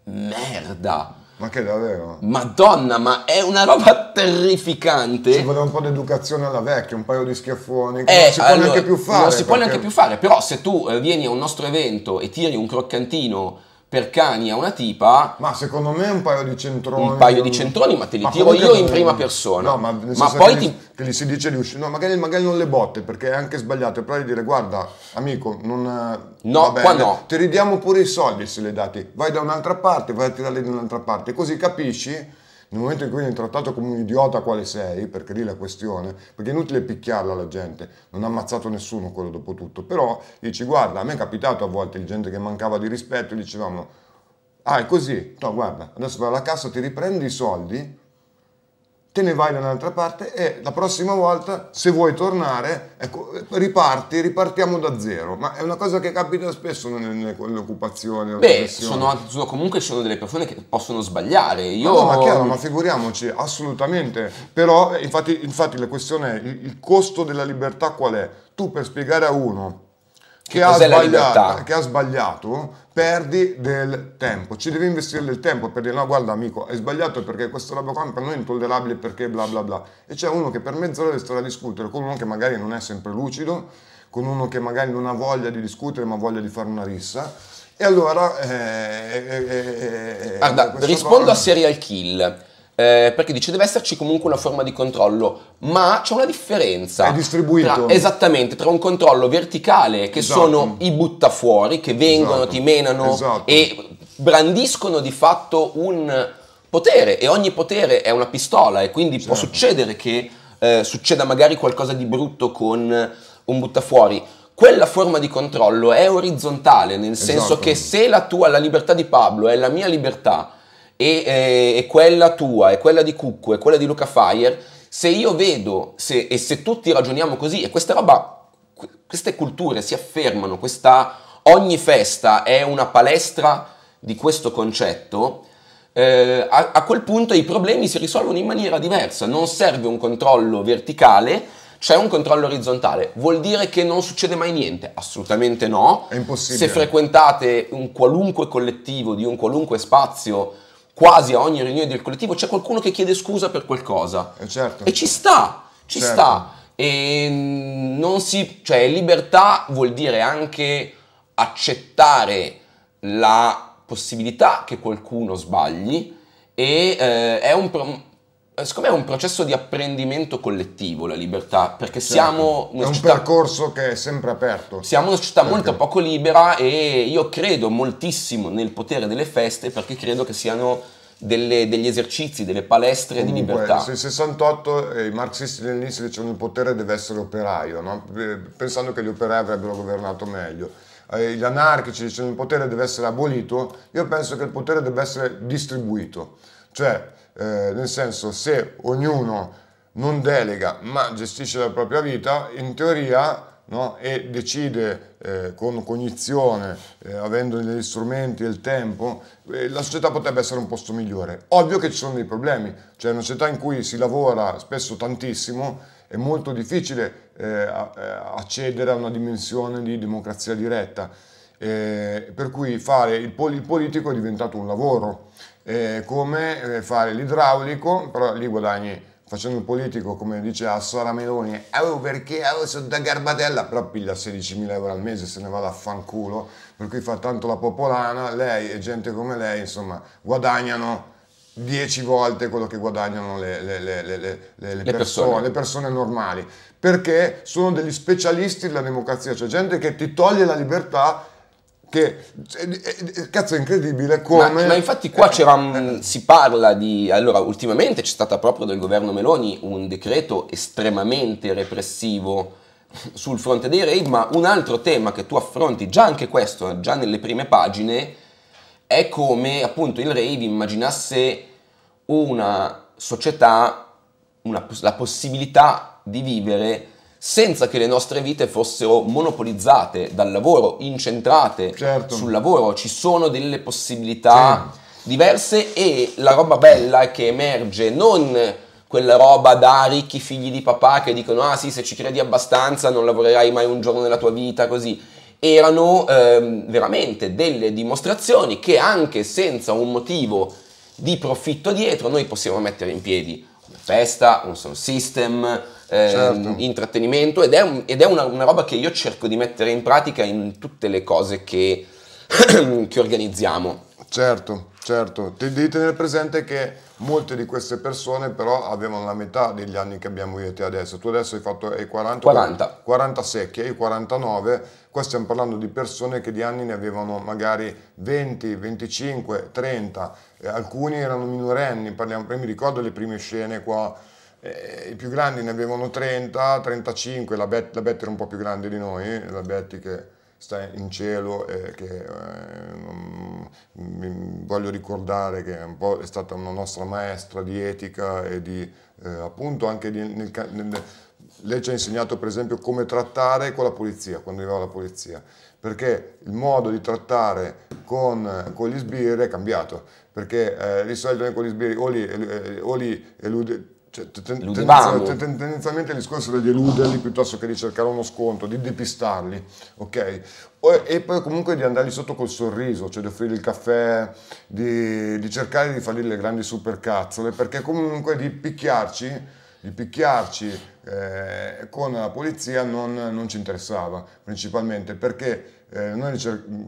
Merda! Ma che davvero? Madonna, ma è una roba terrificante. Ci vuole un po' di educazione alla vecchia, un paio di schiaffoni. eh, non si allora, può neanche più fare. Non si perché... può neanche più fare, però se tu eh, vieni a un nostro evento e tiri un croccantino per cani a una tipa. Ma secondo me un paio di centroni. Un paio di centroni, ma te li ma tiro io in prima persona. No, ma, ma poi che ti. Gli, che gli si dice di uscire. No, magari, magari, non le botte, perché è anche sbagliato. Però di dire, guarda, amico, non. Eh, no, vabbè, qua no. Ti ridiamo pure i soldi se le dati. Vai da un'altra parte, vai a tirarli da un'altra parte. Così capisci nel momento in cui viene trattato come un idiota quale sei, perché lì la questione, perché è inutile picchiarla la gente, non ha ammazzato nessuno quello dopo tutto, però dici guarda, a me è capitato a volte di gente che mancava di rispetto e dicevamo ah è così, no guarda, adesso vai alla cassa, ti riprendi i soldi te ne vai da un'altra parte e la prossima volta, se vuoi tornare, ecco, riparti, ripartiamo da zero. Ma è una cosa che capita spesso nell'occupazione. Beh, sono, comunque sono delle persone che possono sbagliare. Ah, Io... No, ma chiaro, ma figuriamoci, assolutamente. Però, eh, infatti, infatti la questione è, il, il costo della libertà qual è? Tu per spiegare a uno che, che, ha che, ha sbagliato, perdi del tempo, ci devi investire del tempo per dire no guarda amico hai sbagliato perché questa roba qua per noi è intollerabile perché bla bla bla e c'è uno che per mezz'ora deve stare a discutere con uno che magari non è sempre lucido, con uno che magari non ha voglia di discutere ma voglia di fare una rissa e allora eh, eh, eh, eh, eh guarda rispondo cosa... a serial kill eh, perché dice deve esserci comunque una forma di controllo, ma c'è una differenza. È distribuito. Tra, esattamente, tra un controllo verticale, che esatto. sono i buttafuori, che vengono, esatto. ti menano esatto. e brandiscono di fatto un potere e ogni potere è una pistola e quindi certo. può succedere che eh, succeda magari qualcosa di brutto con un buttafuori quella forma di controllo è orizzontale, nel senso esatto. che se la tua, la libertà di Pablo è la mia libertà, e, eh, e quella tua, e quella di Cucco, e quella di Luca Fire, se io vedo se, e se tutti ragioniamo così, e questa roba, queste culture si affermano, questa, ogni festa è una palestra di questo concetto, eh, a, a quel punto i problemi si risolvono in maniera diversa, non serve un controllo verticale, c'è un controllo orizzontale. Vuol dire che non succede mai niente? Assolutamente no. È impossibile. Se frequentate un qualunque collettivo di un qualunque spazio quasi a ogni riunione del collettivo c'è qualcuno che chiede scusa per qualcosa. Eh certo. E ci sta, ci certo. sta. E non si, cioè libertà vuol dire anche accettare la possibilità che qualcuno sbagli e eh, è un, eh, Secondo me è un processo di apprendimento collettivo la libertà, perché certo. siamo... È un società, percorso che è sempre aperto. Siamo una città perché. Certo. molto poco libera e io credo moltissimo nel potere delle feste perché credo che siano delle, degli esercizi, delle palestre Comunque, di libertà. Se 68 eh, i marxisti leninisti dicevano il potere deve essere operaio, no? pensando che gli operai avrebbero governato meglio eh, gli anarchici dicono che il potere deve essere abolito, io penso che il potere debba essere distribuito. Cioè, eh, nel senso se ognuno non delega ma gestisce la propria vita, in teoria no, e decide eh, con cognizione, eh, avendo gli strumenti e il tempo, eh, la società potrebbe essere un posto migliore. Ovvio che ci sono dei problemi, cioè una società in cui si lavora spesso tantissimo è molto difficile eh, eh, accedere a una dimensione di democrazia diretta. Eh, per cui fare il, pol- il, politico è diventato un lavoro, eh, come eh, fare l'idraulico, però lì guadagni facendo il politico come dice a Meloni, oh perché oh, sono da garbatella, però piglia 16.000 euro al mese se ne va da fanculo, per cui fa tanto la popolana, lei e gente come lei insomma guadagnano 10 volte quello che guadagnano le, le, le, le persone, persone normali, perché sono degli specialisti della democrazia, cioè gente che ti toglie la libertà che eh, eh, cazzo è incredibile come ma, ma infatti qua c'era si parla di allora ultimamente c'è stato proprio del governo Meloni un decreto estremamente repressivo sul fronte dei raid ma un altro tema che tu affronti già anche questo già nelle prime pagine è come appunto il raid immaginasse una società una, la possibilità di vivere senza che le nostre vite fossero monopolizzate dal lavoro, incentrate certo. sul lavoro. Ci sono delle possibilità sì. diverse e la roba bella che emerge non quella roba da ricchi figli di papà che dicono ah sì se ci credi abbastanza non lavorerai mai un giorno nella tua vita così erano ehm, veramente delle dimostrazioni che anche senza un motivo di profitto dietro noi possiamo mettere in piedi una festa, un sound system, Ehm, certo. intrattenimento ed è, un, ed è una, una, roba che io cerco di mettere in pratica in tutte le cose che, *clears throat* che organizziamo. Certo, certo, Te, devi tenere presente che molte di queste persone però avevano la metà degli anni che abbiamo io e te adesso, tu adesso hai fatto i 40, 40. 40 secchi, io 49, qua stiamo parlando di persone che di anni ne avevano magari 20, 25, 30, alcuni erano minorenni, parliamo, mi ricordo le prime scene qua eh, I più grandi ne avevano 30, 35, la Betty, la Betty era un po' più grande di noi, la Betty che sta in cielo e che eh, non, voglio ricordare che è, è stata una nostra maestra di etica e di eh, appunto anche di, nel, nel, lei ci ha insegnato per esempio come trattare con la polizia quando arrivava la polizia perché il modo di trattare con, con gli sbirri è cambiato perché eh, di solito con gli sbirri o li, eh, o li elude, cioè, tendenzialmente il discorso è di eluderli piuttosto che di cercare uno sconto, di depistarli, ok? O, e poi comunque di andargli sotto col sorriso, cioè di offrire il caffè, di, di cercare di fargli le grandi supercazzole, perché comunque di picchiarci, di picchiarci eh, con la polizia non, non, ci interessava principalmente perché eh, noi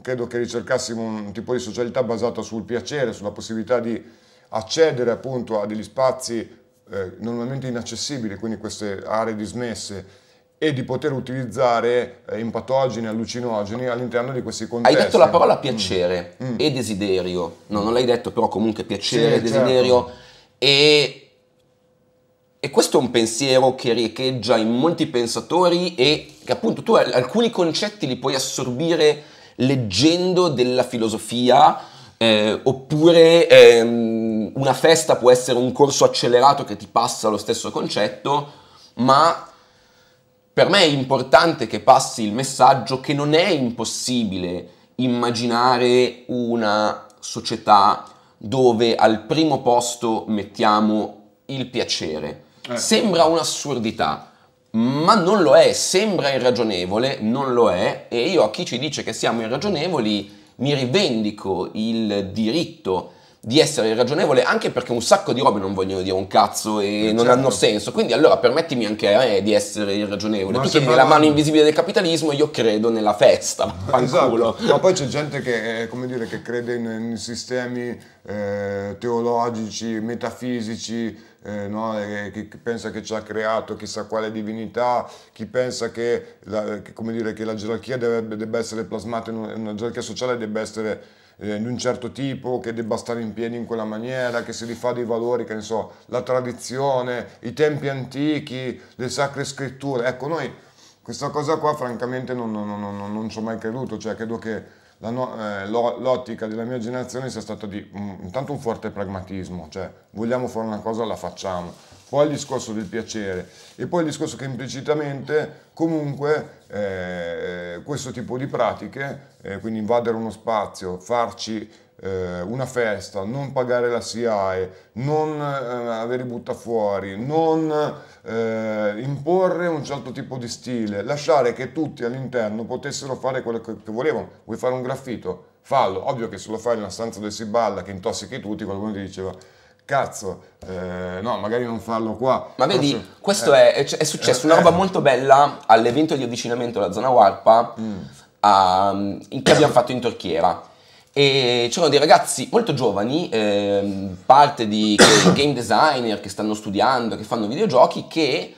credo che ricercassimo un tipo di socialità basata sul piacere, sulla possibilità di accedere appunto a degli spazi eh, normalmente inaccessibili, quindi queste aree dismesse, e di poter utilizzare eh, impatogeni, allucinogeni all'interno di questi contesti. Hai detto la parola piacere mm. mm. e desiderio, no, non l'hai detto però comunque piacere sì, desiderio certo. e, e, questo è un pensiero che riecheggia in molti pensatori e che appunto tu alcuni concetti li puoi assorbire leggendo della filosofia eh, oppure ehm, una festa può essere un corso accelerato che ti passa lo stesso concetto, ma per me è importante che passi il messaggio che non è impossibile immaginare una società dove al primo posto mettiamo il piacere. Eh. Sembra un'assurdità, ma non lo è, sembra irragionevole, non lo è, e io a chi ci dice che siamo irragionevoli mi rivendico il diritto di essere irragionevole anche perché un sacco di robe non vogliono dire un cazzo e eh, certo. non hanno senso. Quindi allora permettimi anche a me di essere irragionevole. Ma tu chiedi la mano invisibile del capitalismo, io credo nella festa. Esatto. Ma poi c'è gente che, eh, dire, che crede in, in sistemi eh, teologici, metafisici. Eh, no? chi, pensa che ci ha creato chissà quale divinità, chi pensa che la, che, dire, che la gerarchia deve, debba essere plasmata in una, in una gerarchia sociale debba essere eh, di un certo tipo, che debba stare in piedi in quella maniera, che si rifà dei valori, che ne so, la tradizione, i tempi antichi, le sacre scritture. Ecco, noi questa cosa qua francamente non, non, non, non ci ho mai creduto, cioè credo che eh, l'ottica della mia generazione sia stata di mm, intanto un forte pragmatismo, cioè vogliamo fare una cosa la facciamo, poi il discorso del piacere e poi il discorso che implicitamente comunque eh, questo tipo di pratiche, eh, quindi invadere uno spazio, farci eh, una festa, non pagare la SIAE, non eh, avere i buttafuori, non eh, imporre un certo tipo di stile, lasciare che tutti all'interno potessero fare quello che, che volevano, vuoi fare un graffito? Fallo, ovvio che se lo fai in una stanza dove si balla, che intossichi tutti, qualcuno ti diceva cazzo, eh, no, magari non farlo qua. Ma vedi, Forse, questo eh, è, è, successo, eh, una roba eh. molto bella all'evento di avvicinamento alla zona Warpa mm. a, che abbiamo fatto in Turchiera. E c'erano dei ragazzi molto giovani, ehm, parte di *coughs* game designer che stanno studiando, che fanno videogiochi, che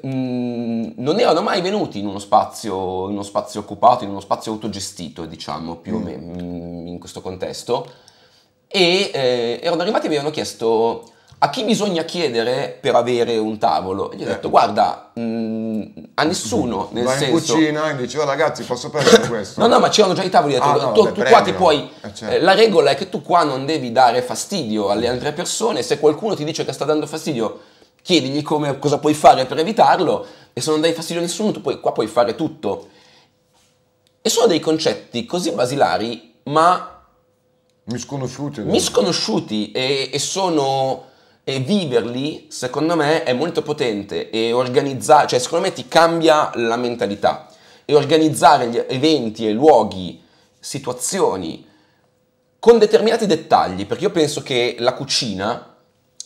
mh, mm, non erano mai venuti in uno, spazio, in uno spazio occupato, in uno spazio autogestito, diciamo, più mm. o meno mm, in questo contesto e eh, erano arrivati e mi avevano chiesto a chi bisogna chiedere per avere un tavolo? E gli ho eh. detto, eh. guarda, mh, mm, a nessuno, mm. nel Vai senso... in cucina e diceva, oh, ragazzi, posso prendere *laughs* questo? no, no, ma c'erano già i tavoli, ah, tu, beh, tu qua ti puoi... Eh, eh, certo. la regola è che tu qua non devi dare fastidio alle altre persone, se qualcuno ti dice che sta dando fastidio, chiedigli come, cosa puoi fare per evitarlo, e se non dai fastidio a nessuno, tu puoi, qua puoi fare tutto. E sono dei concetti così basilari, ma Misconosciuti. Dai. Misconosciuti e, e sono... E viverli, secondo me, è molto potente e organizzare, cioè secondo me ti cambia la mentalità. E organizzare gli eventi e luoghi, situazioni, con determinati dettagli, perché io penso che la cucina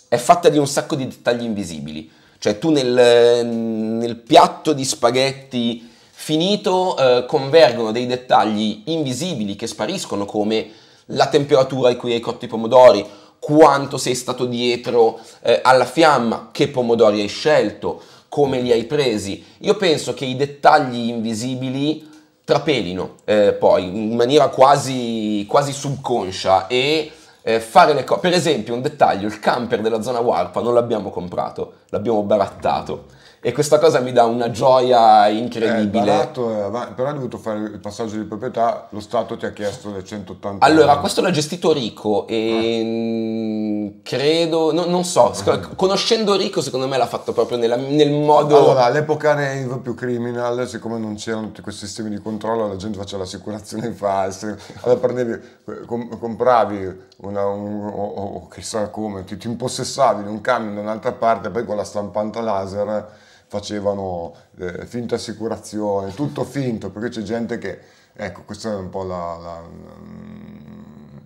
è fatta di un sacco di dettagli invisibili. Cioè tu nel, nel piatto di spaghetti finito eh, convergono dei dettagli invisibili che spariscono come la temperatura in cui hai cotto i pomodori, quanto sei stato dietro eh, alla fiamma, che pomodori hai scelto, come li hai presi. Io penso che i dettagli invisibili trapelino eh, poi in maniera quasi, quasi subconscia e eh, fare le cose. Per esempio, un dettaglio: il camper della zona Warpa non l'abbiamo comprato, l'abbiamo barattato e questa cosa mi dà una gioia incredibile. Eh, barato, eh, però hai dovuto fare il passaggio di proprietà, lo Stato ti ha chiesto le 180 Allora, anni. questo l'ha gestito Rico e eh. Mm, credo, no, non so, eh. sc- conoscendo Rico secondo me l'ha fatto proprio nella, nel modo... Allora, all'epoca rave più criminal, siccome non c'erano tutti questi sistemi di controllo, la gente faceva l'assicurazione *laughs* false, allora prendevi, eh, com- compravi una, un, o, o, chissà come, ti, ti impossessavi di un camion da un'altra parte, poi con la stampante laser facevano eh, finta assicurazione, tutto finto, perché c'è gente che, ecco, questa è un po' la... la, la mm,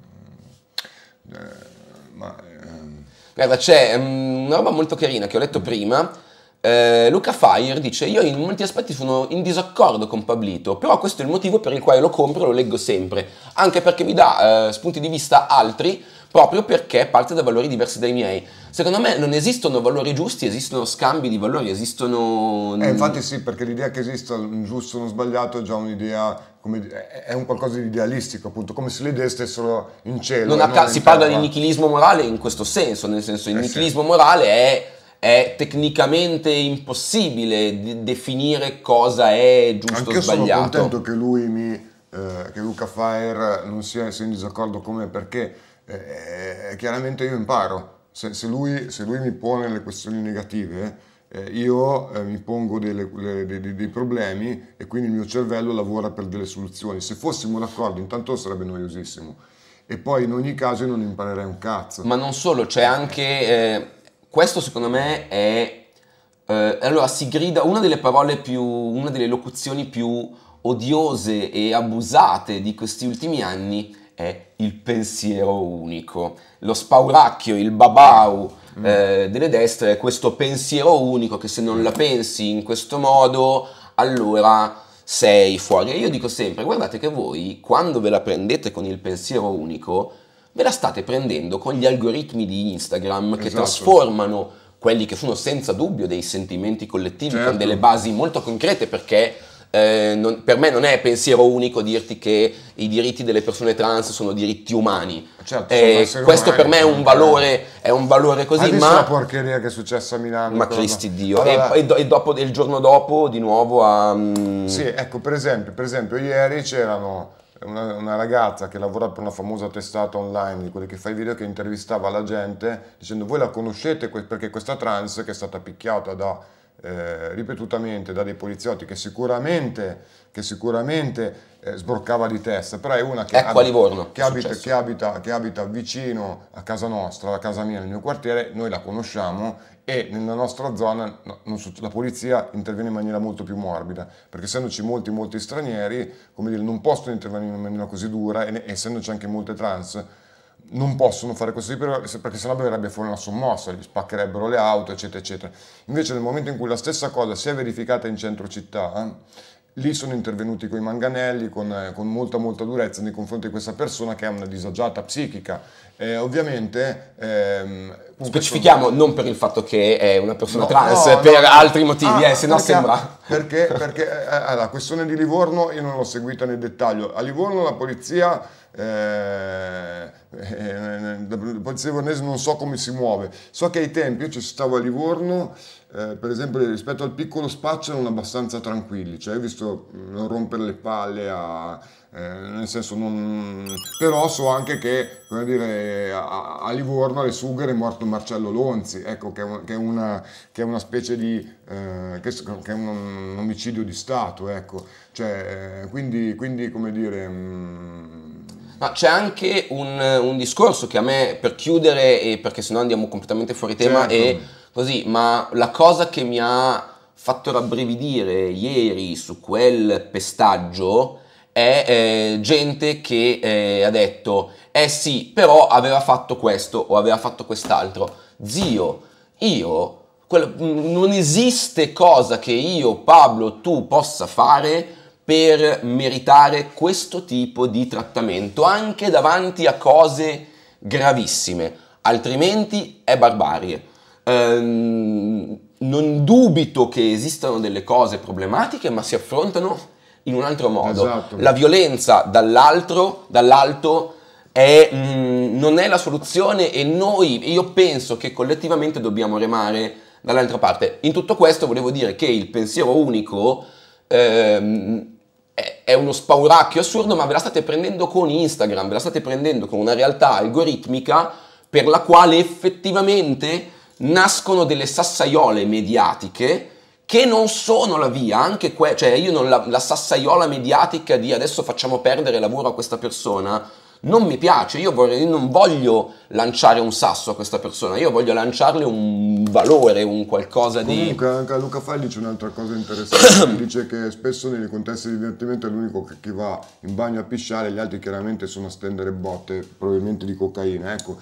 eh, ma, ehm. Guarda, c'è mm, una roba molto carina che ho letto mm. prima. Eh, Luca Fire dice: Io in molti aspetti sono in disaccordo con Pablito, però questo è il motivo per il quale lo compro e lo leggo sempre. Anche perché mi dà eh, spunti di vista altri proprio perché parte da valori diversi dai miei. Secondo me non esistono valori giusti, esistono scambi di valori, esistono... Mm, eh, infatti sì, perché l'idea che esista un giusto o uno sbagliato è già un'idea come, è un qualcosa di idealistico, appunto, come se le idee stessero in cielo. Non non si parla di nichilismo morale in questo senso, nel senso il eh nichilismo sì. morale è, è, tecnicamente impossibile de- definire cosa è giusto Anch'io o sbagliato. Sono contento che lui mi, eh, che Luca Fair non sia in disaccordo con me perché eh, eh, eh, chiaramente io imparo. Se, se, lui, se, lui, mi pone le questioni negative, eh, io eh, mi pongo delle, le, dei, dei, problemi e quindi il mio cervello lavora per delle soluzioni. Se fossimo d'accordo, intanto sarebbe noiosissimo. E poi in ogni caso io non imparerei un cazzo. Ma non solo, c'è anche... Eh, questo secondo me è... allora si grida una delle parole più... una delle locuzioni più odiose e abusate di questi ultimi anni è il pensiero unico. Lo spauracchio, il babau mm. eh, delle destre è questo pensiero unico che se non la pensi in questo modo, allora sei fuori. E io dico sempre, guardate che voi quando ve la prendete con il pensiero unico, ve la state prendendo con gli algoritmi di Instagram che esatto. trasformano quelli che sono senza dubbio dei sentimenti collettivi certo. con delle basi molto concrete perché eh, non, per me non è pensiero unico dirti che i diritti delle persone trans sono diritti umani. Certo, eh, questo umani, per me è un valore, è un valore così. ma la porcheria che è successa a Milano. Ma Cristi Dio. Allora, e, e, dopo, il giorno dopo di nuovo a... Um... Sì, ecco, per esempio, per esempio ieri c'erano una, una, ragazza che lavora per una famosa testata online, di quelle che fa i video, che intervistava la gente dicendo voi la conoscete perché questa trans che è stata picchiata da eh, ripetutamente da dei poliziotti che sicuramente, che sicuramente eh, sbroccava di testa, però è una che, ecco, abita, Livorno, che, abita, che, abita, che, abita, vicino a casa nostra, a casa mia, nel mio quartiere, noi la conosciamo e nella nostra zona no, la polizia interviene in maniera molto più morbida, perché essendoci molti, molti stranieri, come dire, non possono intervenire in maniera così dura, e, essendoci anche molte trans, non possono fare questo così perché sennò verrebbe fuori una sommossa, gli spaccherebbero le auto, eccetera, eccetera. Invece nel momento in cui la stessa cosa si è verificata in centro città, Lì sono intervenuti con i manganelli, con, eh, con, molta molta durezza nei confronti di questa persona che è una disagiata psichica. Eh, ovviamente... Ehm, Specifichiamo sono... non per il fatto che è una persona no, trans, no, per no, altri motivi, ah, eh, se no sembra... Perché, perché eh, eh la questione di Livorno io non l'ho seguita nel dettaglio. A Livorno la polizia... Eh, eh, la polizia livornese non so come si muove. So che ai tempi, io ci stavo a Livorno eh, per esempio rispetto al piccolo spaccio erano abbastanza tranquilli, cioè hai visto mm, non rompere le palle a, eh, nel senso non... però so anche che dire, a, a, Livorno alle Sughere è morto Marcello Lonzi, ecco, che, è, che è, una, che è una, specie di... Eh, che, che, è un, omicidio di Stato, ecco. cioè, eh, quindi, quindi, come dire... Mh... Mm, Ma c'è anche un, un, discorso che a me, per chiudere, e perché sennò andiamo completamente fuori tema, certo così, ma la cosa che mi ha fatto rabbrividire ieri su quel pestaggio è eh, gente che eh, ha detto eh sì, però aveva fatto questo o aveva fatto quest'altro. Zio, io quel, non esiste cosa che io, Pablo, tu possa fare per meritare questo tipo di trattamento, anche davanti a cose gravissime, altrimenti è barbarie. Ehm, non dubito che esistano delle cose problematiche, ma si affrontano in un altro modo. Esatto. La violenza dall'altro, dall'alto, è, mh, mm, non è la soluzione e noi, io penso che collettivamente dobbiamo remare dall'altra parte. In tutto questo volevo dire che il pensiero unico ehm, è, è uno spauracchio assurdo, ma ve la state prendendo con Instagram, ve la state prendendo con una realtà algoritmica per la quale effettivamente nascono delle sassaiole mediatiche che non sono la via, anche que- cioè io non la, la sassaiola mediatica di adesso facciamo perdere lavoro a questa persona, non mi piace, io, vorrei, io, non voglio lanciare un sasso a questa persona, io voglio lanciarle un valore, un qualcosa Comunque, di... Comunque Luca Fai dice un'altra cosa interessante, *coughs* dice che spesso nei contesti di divertimento è l'unico che va in bagno a pisciare, gli altri chiaramente sono a stendere botte, probabilmente di cocaina, ecco.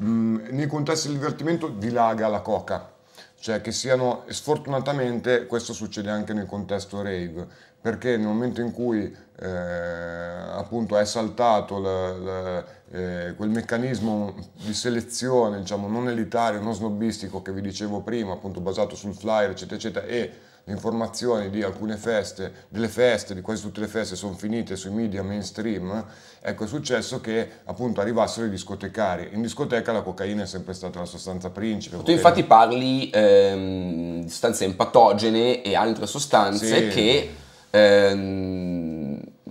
Mm, nei contesti del divertimento dilaga la coca, cioè che siano, sfortunatamente questo succede anche nel contesto rave, perché nel momento in cui eh, appunto è saltato l, l, eh, quel meccanismo di selezione diciamo non elitario, non snobbistico che vi dicevo prima, appunto basato sul flyer eccetera eccetera e informazioni di alcune feste, delle feste, di quasi tutte le feste sono finite sui media mainstream, ecco è successo che appunto arrivassero i discotecari. In discoteca la cocaina è sempre stata la sostanza principe. Tu infatti parli ehm, di sostanze empatogene e altre sostanze sì. che... Ehm,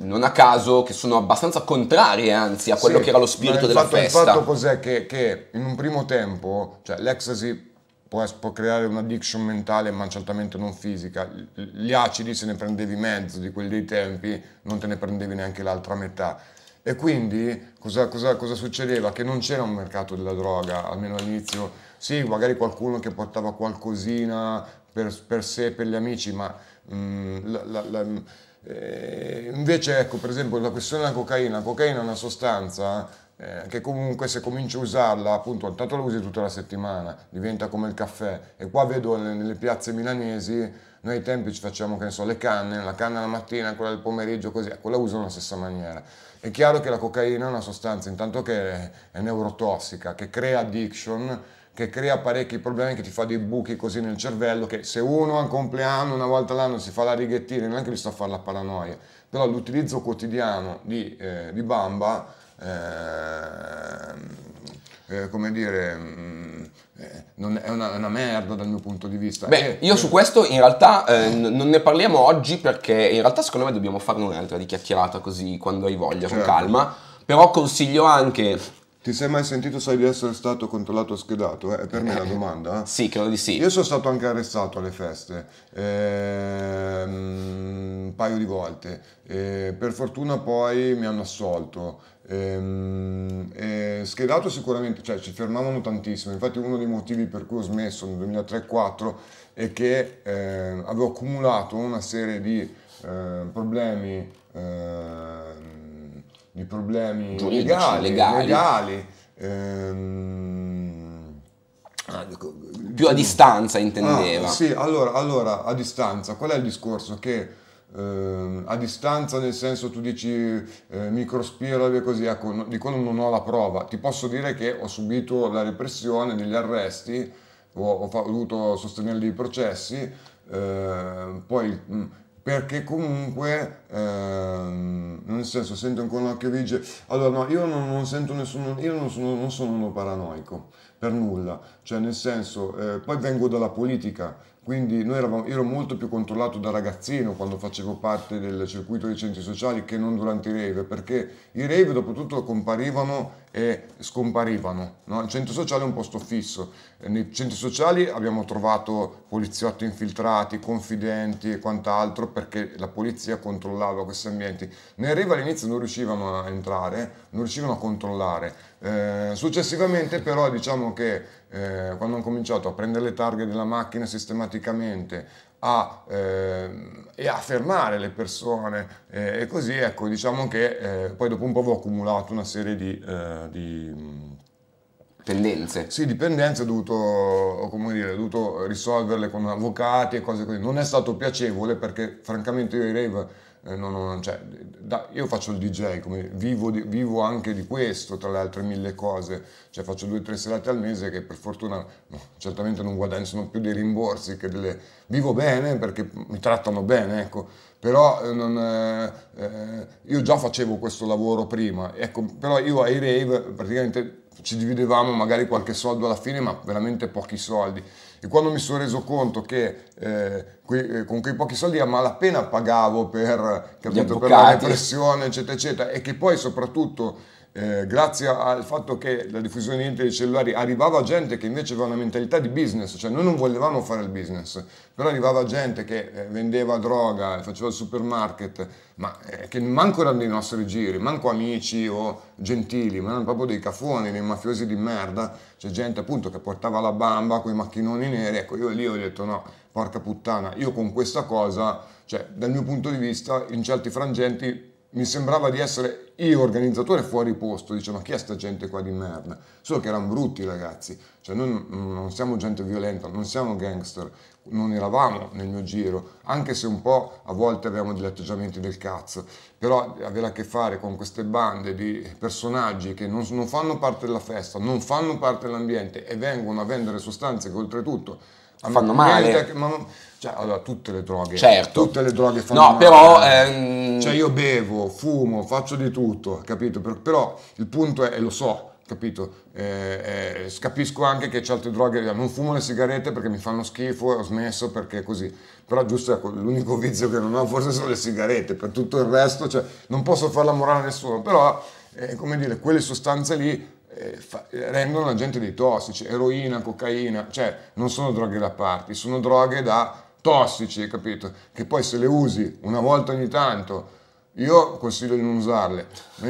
non a caso che sono abbastanza contrarie anzi a quello sì, che era lo spirito della fatto, festa. Il fatto cos'è che, che in un primo tempo, cioè l'ecstasy può, può creare un'addiction mentale ma certamente non fisica. Gli acidi se ne prendevi mezzo di quelli dei tempi, non te ne prendevi neanche l'altra metà. E quindi cosa, cosa, cosa, succedeva? Che non c'era un mercato della droga, almeno all'inizio. Sì, magari qualcuno che portava qualcosina per, per sé, per gli amici, ma mh, mm, la, la, la, mm, eh, invece ecco, per esempio, la questione della cocaina. La cocaina è una sostanza eh, che comunque se cominci a usarla, appunto, intanto la usi tutta la settimana, diventa come il caffè. E qua vedo nelle, nelle piazze milanesi, noi ai tempi ci facciamo, che ne so, le canne, la canna la mattina, quella del pomeriggio, così, ecco, la usano alla stessa maniera. È chiaro che la cocaina è una sostanza, intanto che è, è neurotossica, che crea addiction, che crea parecchi problemi, che ti fa dei buchi così nel cervello, che se uno a un compleanno una volta all'anno si fa la righettina, che gli sto a fare la paranoia, però l'utilizzo quotidiano di, eh, di bamba Ehm, eh, come dire, mm, eh, non è una, una, merda dal mio punto di vista. Beh, eh, io eh, su questo in realtà eh, eh. n- non ne parliamo oggi perché in realtà secondo me dobbiamo farne un'altra di chiacchierata così quando hai voglia, certo. con calma. Però consiglio anche ti sei mai sentito, sai di essere stato controllato o schedato? È eh? per me la domanda. Eh? Sì, credo di sì. Io sono stato anche arrestato alle feste, ehm, un paio di volte. E per fortuna poi mi hanno assolto. Ehm, e, schedato sicuramente, cioè ci fermavano tantissimo, infatti uno dei motivi per cui ho smesso nel 2003-2004 è che eh, avevo accumulato una serie di eh, problemi, eh, di problemi Giudici, legali, legali. legali ehm, ah, più a distanza intendeva. Ah, sì, allora, allora a distanza, qual è il discorso? Che eh, a distanza, nel senso tu dici eh, microspirale e così, ecco, no, di quello non ho la prova. Ti posso dire che ho subito la repressione, degli arresti, ho, ho, fa- ho dovuto sostenere dei processi, eh, poi... Mh, mm, perché comunque ehm, nel senso sento ancora un occhio vigile allora no io non, non sento nessuno io non sono, non sono, uno paranoico per nulla cioè nel senso eh, poi vengo dalla politica quindi eravamo, io ero molto più controllato da ragazzino quando facevo parte del circuito dei centri sociali che non durante i rave, perché i rave dopo tutto comparivano e scomparivano. No? Il centro sociale è un posto fisso. Nei centri sociali abbiamo trovato poliziotti infiltrati, confidenti e quant'altro perché la polizia controllava questi ambienti. Nei rave all'inizio non riuscivano a entrare, non riuscivano a controllare eh, successivamente però diciamo che eh, quando ho cominciato a prendere le targhe della macchina sistematicamente a, eh, e a fermare le persone eh, e così ecco diciamo che eh, poi dopo un po' ho accumulato una serie di, di Dipendenze. Mm, sì, dipendenze ho dovuto, come dire, ho dovuto risolverle con avvocati e cose così. Non è stato piacevole perché francamente io i rave eh, non, non, cioè, da, io faccio il DJ, come, vivo, di, vivo, anche di questo, tra le altre mille cose, cioè, faccio due o tre serate al mese che per fortuna no, certamente non guadagno, sono più dei rimborsi che delle... vivo bene perché mi trattano bene, ecco, però eh, non, eh, eh io già facevo questo lavoro prima, ecco, però io ai rave praticamente ci dividevamo magari qualche soldo alla fine, ma veramente pochi soldi. E quando mi sono reso conto che eh, que- eh, con quei pochi soldi a malapena pagavo per, capito, per la depressione, eccetera, eccetera, e che poi soprattutto eh, grazie al fatto che la diffusione di internet dei cellulari arrivava gente che invece aveva una mentalità di business, cioè noi non volevamo fare il business, però arrivava gente che eh, vendeva droga, faceva il supermarket, ma eh, che manco erano dei nostri giri, manco amici o gentili, ma erano proprio dei cafoni, dei mafiosi di merda, c'è gente appunto che portava la bamba con i macchinoni neri, ecco io lì ho detto no, porca puttana, io con questa cosa, cioè dal mio punto di vista in certi frangenti mi sembrava di essere io organizzatore fuori posto, dice ma chi è sta gente qua di merda? Solo che erano brutti ragazzi, cioè noi non siamo gente violenta, non siamo gangster, non eravamo nel mio giro, anche se un po' a volte avevamo degli atteggiamenti del cazzo, però avere a che fare con queste bande di personaggi che non, non fanno parte della festa, non fanno parte dell'ambiente e vengono a vendere sostanze che oltretutto fanno male. Che, ma, cioè, allora, tutte le droghe. Certo. Tutte le droghe fanno No, male. però... Ehm... Cioè, io bevo, fumo, faccio di tutto, capito? Però il punto è, e lo so, capito? Eh, eh, capisco anche che certe droghe, eh, non fumo le sigarette perché mi fanno schifo e ho smesso perché è così, però giusto ecco, l'unico *laughs* vizio che non ho forse sono le sigarette, per tutto il resto cioè, non posso far la morale a nessuno, però eh, come dire, quelle sostanze lì eh, fa, rendono la gente dei tossici, eroina, cocaina, cioè non sono droghe da parte, sono droghe da tossici, capito? Che poi se le usi una volta ogni tanto, io consiglio di non usarle.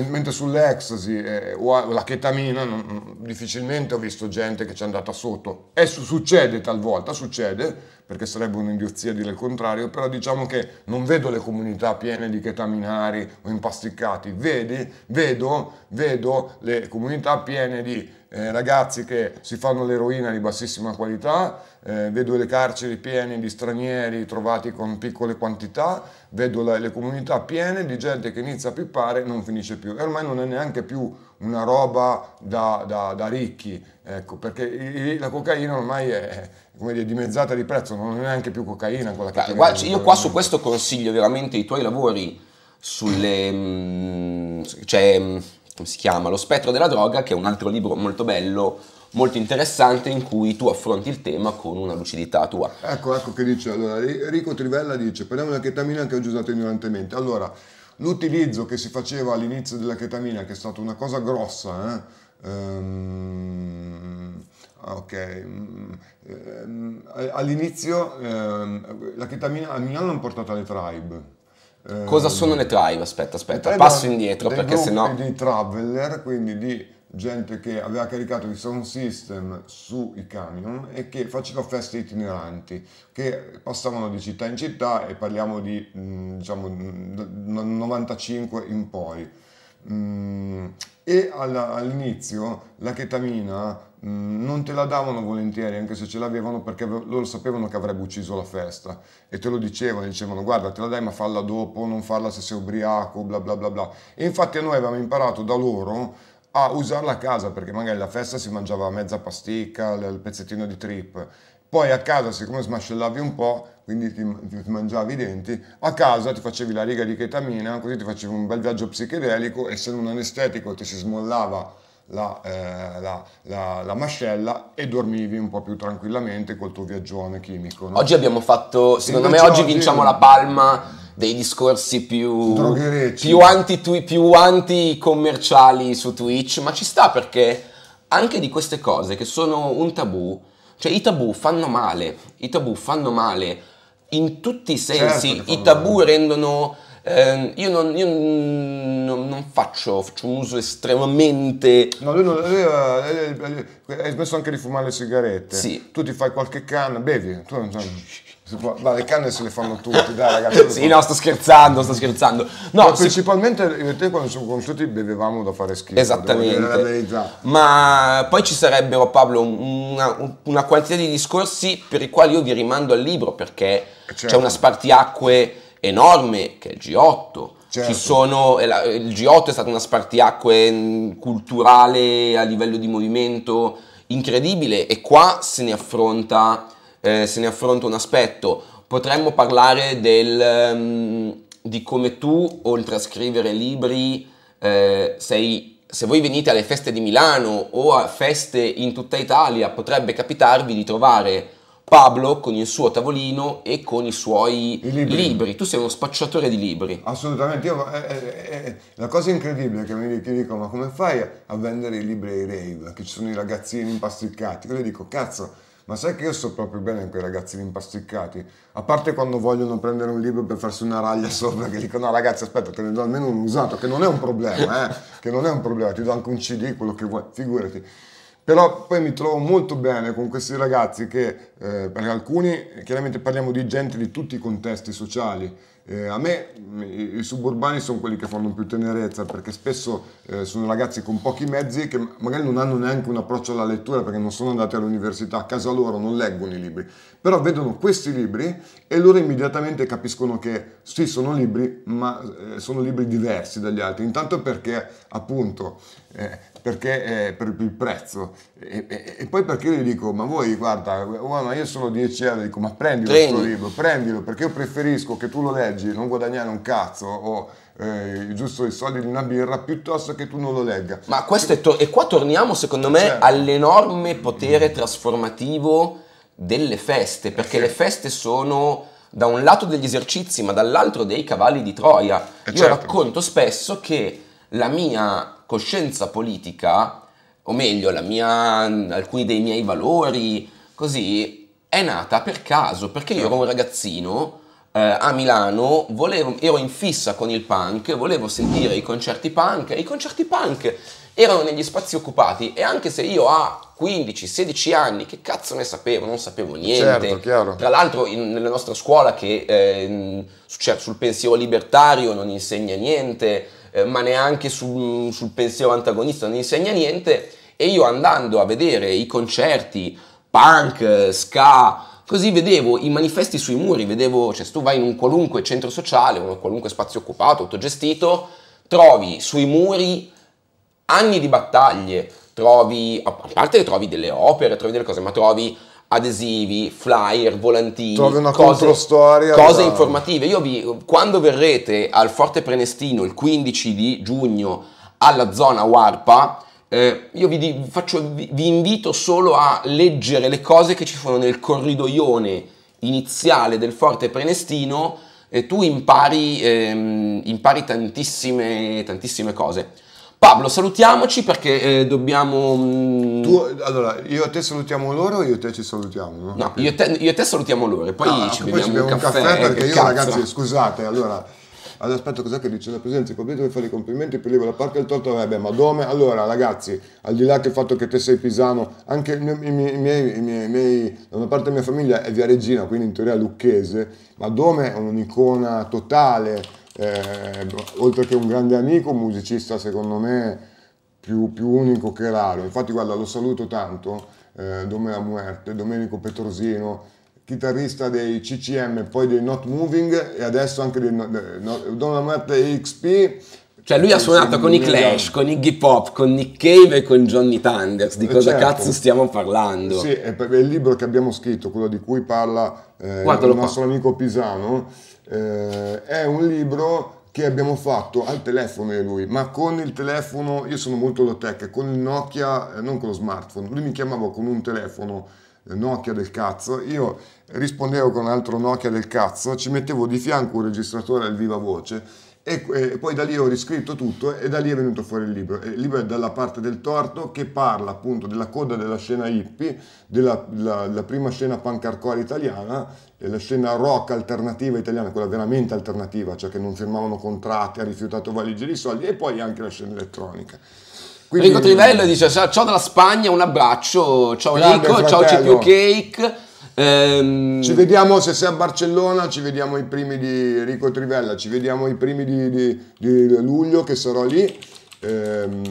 Mentre sull'ecstasy eh, o la chetamina non, difficilmente ho visto gente che ci è andata sotto. E su succede talvolta, succede, perché sarebbe un'indiozia dire il contrario, però diciamo che non vedo le comunità piene di chetaminari o impasticcati, Vedi, vedo, vedo le comunità piene di eh, ragazzi che si fanno l'eroina di bassissima qualità, eh, vedo le carceri piene di stranieri trovati con piccole quantità, vedo la, le comunità piene di gente che inizia a pippare e non finisce più. E ormai non è neanche più una roba da, da, da ricchi, ecco, perché i, la cocaina ormai è, come dire, dimezzata di prezzo, non è neanche più cocaina quella che... Guarda, io qua su questo consiglio veramente i tuoi lavori sulle... Mm, cioè, mm, come si chiama? Lo spettro della droga, che è un altro libro molto bello, molto interessante, in cui tu affronti il tema con una lucidità tua. Ecco, ecco che dice, allora, Enrico Trivella dice, parliamo della chetamina che oggi usate ignorantemente. Allora, l'utilizzo che si faceva all'inizio della chetamina, che è stata una cosa grossa, eh? um, ok, um, all'inizio um, la chetamina a Milano l'hanno portata alle tribe Cosa eh, sono le tribe? Aspetta, aspetta, eh, passo indietro perché sennò... No... di traveler, quindi di gente che aveva caricato il sound system sui camion e che faceva feste itineranti, che passavano di città in città e parliamo di mm, diciamo 95 mm, in poi. Mm, e all'inizio la chetamina Mm, non te la davano volentieri anche se ce l'avevano perché loro sapevano che avrebbe ucciso la festa e te lo dicevano, dicevano guarda te la dai ma falla dopo, non farla se sei ubriaco, bla bla bla bla. E infatti noi avevamo imparato da loro a usarla a casa perché magari la festa si mangiava mezza pasticca, il pezzettino di trip. Poi a casa, siccome smascellavi un po', quindi ti, ti mangiavi i denti, a casa ti facevi la riga di chetamina, così ti facevi un bel viaggio psichedelico e se un anestetico ti si smollava la, eh, la, la, la, mascella e dormivi un po' più tranquillamente col tuo viaggione chimico. No? Oggi abbiamo fatto, secondo Invece me oggi, oggi vinciamo la palma dei discorsi più, più, anti, più anti-commerciali su Twitch, ma ci sta perché anche di queste cose che sono un tabù, cioè i tabù fanno male, i tabù fanno male in tutti i sensi, certo i tabù male. rendono eh, io, non, io non, non, faccio, faccio un uso estremamente... No, lui, non, lui, lui, eh, lui hai smesso anche di fumare le sigarette. Sì. Tu ti fai qualche canna, bevi, tu non sai... ma le canne se le fanno tutti, dai ragazzi. sì, no, sto scherzando, sto scherzando. No, ma cioè, principalmente io e te quando siamo conosciuti bevevamo da fare schifo. Esattamente. Ma poi ci sarebbero, Pablo, una, una, quantità di discorsi per i quali io vi rimando al libro perché certo. c'è una certo. spartiacque enorme che è il G8. Certo. Sono, il G8 è stato una spartiacque culturale a livello di movimento incredibile e qua se ne affronta, eh, se ne affronta un aspetto. Potremmo parlare del, um, di come tu, oltre a scrivere libri, eh, sei, se voi venite alle feste di Milano o a feste in tutta Italia, potrebbe capitarvi di trovare Pablo con il suo tavolino e con i suoi I libri. libri. Tu sei uno spacciatore di libri. Assolutamente, Io, eh, eh, eh, eh la cosa incredibile che mi che dico, ma come fai a vendere i libri ai rave, che ci sono i ragazzini impasticcati? Io gli dico, cazzo, ma sai che io sto proprio bene con i ragazzini impasticcati? A parte quando vogliono prendere un libro per farsi una raglia sopra, che dicono, no ragazzi aspetta, te ne do almeno un usato, che non è un problema, eh, che non è un problema, ti do anche un CD, quello che vuoi, figurati però poi mi trovo molto bene con questi ragazzi che eh, per alcuni chiaramente parliamo di gente di tutti i contesti sociali eh, a me i, i, suburbani sono quelli che fanno più tenerezza perché spesso eh, sono ragazzi con pochi mezzi che magari non hanno neanche un approccio alla lettura perché non sono andati all'università, a casa loro non leggono i libri, però vedono questi libri e loro immediatamente capiscono che sì sono libri ma eh, sono libri diversi dagli altri, intanto perché appunto eh, perché eh, per il prezzo. E, e, e, poi perché io gli dico, ma voi guarda, oh, ma io sono 10 euro, dico, ma prendilo questo libro, prendilo, perché io preferisco che tu lo leggi, non guadagnare un cazzo o eh, giusto i soldi di una birra, piuttosto che tu non lo legga. Ma questo è... To- e qua torniamo secondo me certo. all'enorme potere mm. trasformativo delle feste, perché sì. le feste sono da un lato degli esercizi, ma dall'altro dei cavalli di Troia. Eh, Io certo. racconto spesso che la mia coscienza politica, o meglio, mia, alcuni dei miei valori, così, è nata per caso, perché io ero un ragazzino eh, a Milano, volevo, ero in fissa con il punk, volevo sentire i concerti punk, e i concerti punk erano negli spazi occupati e anche se io a 15-16 anni, che cazzo ne sapevo, non sapevo niente. Certo, Tra l'altro in, nella nostra scuola che eh, cioè, sul pensiero libertario non insegna niente, eh, ma neanche sul, sul pensiero antagonista, non insegna niente. E io andando a vedere i concerti punk, ska, Così vedevo i manifesti sui muri, vedevo, cioè se tu vai in un qualunque centro sociale, un qualunque spazio occupato, autogestito, trovi sui muri anni di battaglie, trovi, a parte che trovi delle opere, trovi delle cose, ma trovi adesivi, flyer, volantini, Trovi una cose, cose allora. informative. Io vi, quando verrete al Forte Prenestino il 15 di giugno alla zona Warpa, eh, io vi, faccio, vi, vi invito solo a leggere le cose che ci sono nel corridoione iniziale del Forte Prenestino e tu impari, ehm, impari tantissime, tantissime cose. Pablo, salutiamoci perché eh, dobbiamo... Mm, tu, allora, io e te salutiamo loro, io e te ci salutiamo. No, no io, e te, io, e te, salutiamo loro e poi ah, ci poi beviamo un caffè. Un caffè perché io, cazzo. ragazzi, scusate, allora... Allora, aspetta, cos'è che dice la presenza? Completo deve fare i complimenti per libero, a parte il torto, vabbè, ma dove? Allora, ragazzi, al di là del fatto che te sei pisano, anche i miei, i miei, i miei da una parte della mia famiglia è via Regina, quindi in teoria lucchese, ma Dome è un'icona totale eh, oltre che un grande amico, un musicista secondo me più, più unico che raro. Infatti guarda, lo saluto tanto, eh, Dome Muerte, Domenico Petrosino, chitarrista dei CCM, poi dei Not Moving e adesso anche dei no, no, Dome Muerte XP. Cioè lui ha suonato con i Clash, con Iggy Pop, con Nick Cave e con Johnny Thunders, di eh, cosa certo. cazzo stiamo parlando? Sì, è il libro che abbiamo scritto, quello di cui parla eh, il nostro amico Pisano, eh, è un libro che abbiamo fatto al telefono di lui, ma con il telefono, io sono molto low tech, con il Nokia, eh, non con lo smartphone, lui mi chiamava con un telefono eh, Nokia del cazzo, io rispondevo con un altro Nokia del cazzo, ci mettevo di fianco un registratore al viva voce e, e, poi da lì ho riscritto tutto e da lì è venuto fuori il libro. Il libro è dalla parte del torto che parla appunto della coda della scena hippie, della la, la prima scena punk hardcore italiana, la scena rock alternativa italiana, quella veramente alternativa, cioè che non firmavano contratti, ha rifiutato valigie di soldi e poi anche la scena elettronica. Quindi, Enrico Trivello dice ciao dalla Spagna, un abbraccio, ciao Enrico, ciao CPU Cake. Ehm... Ci vediamo se sei a Barcellona, ci vediamo i primi di Rico Trivella, ci vediamo i primi di, di, di luglio che sarò lì. Ehm,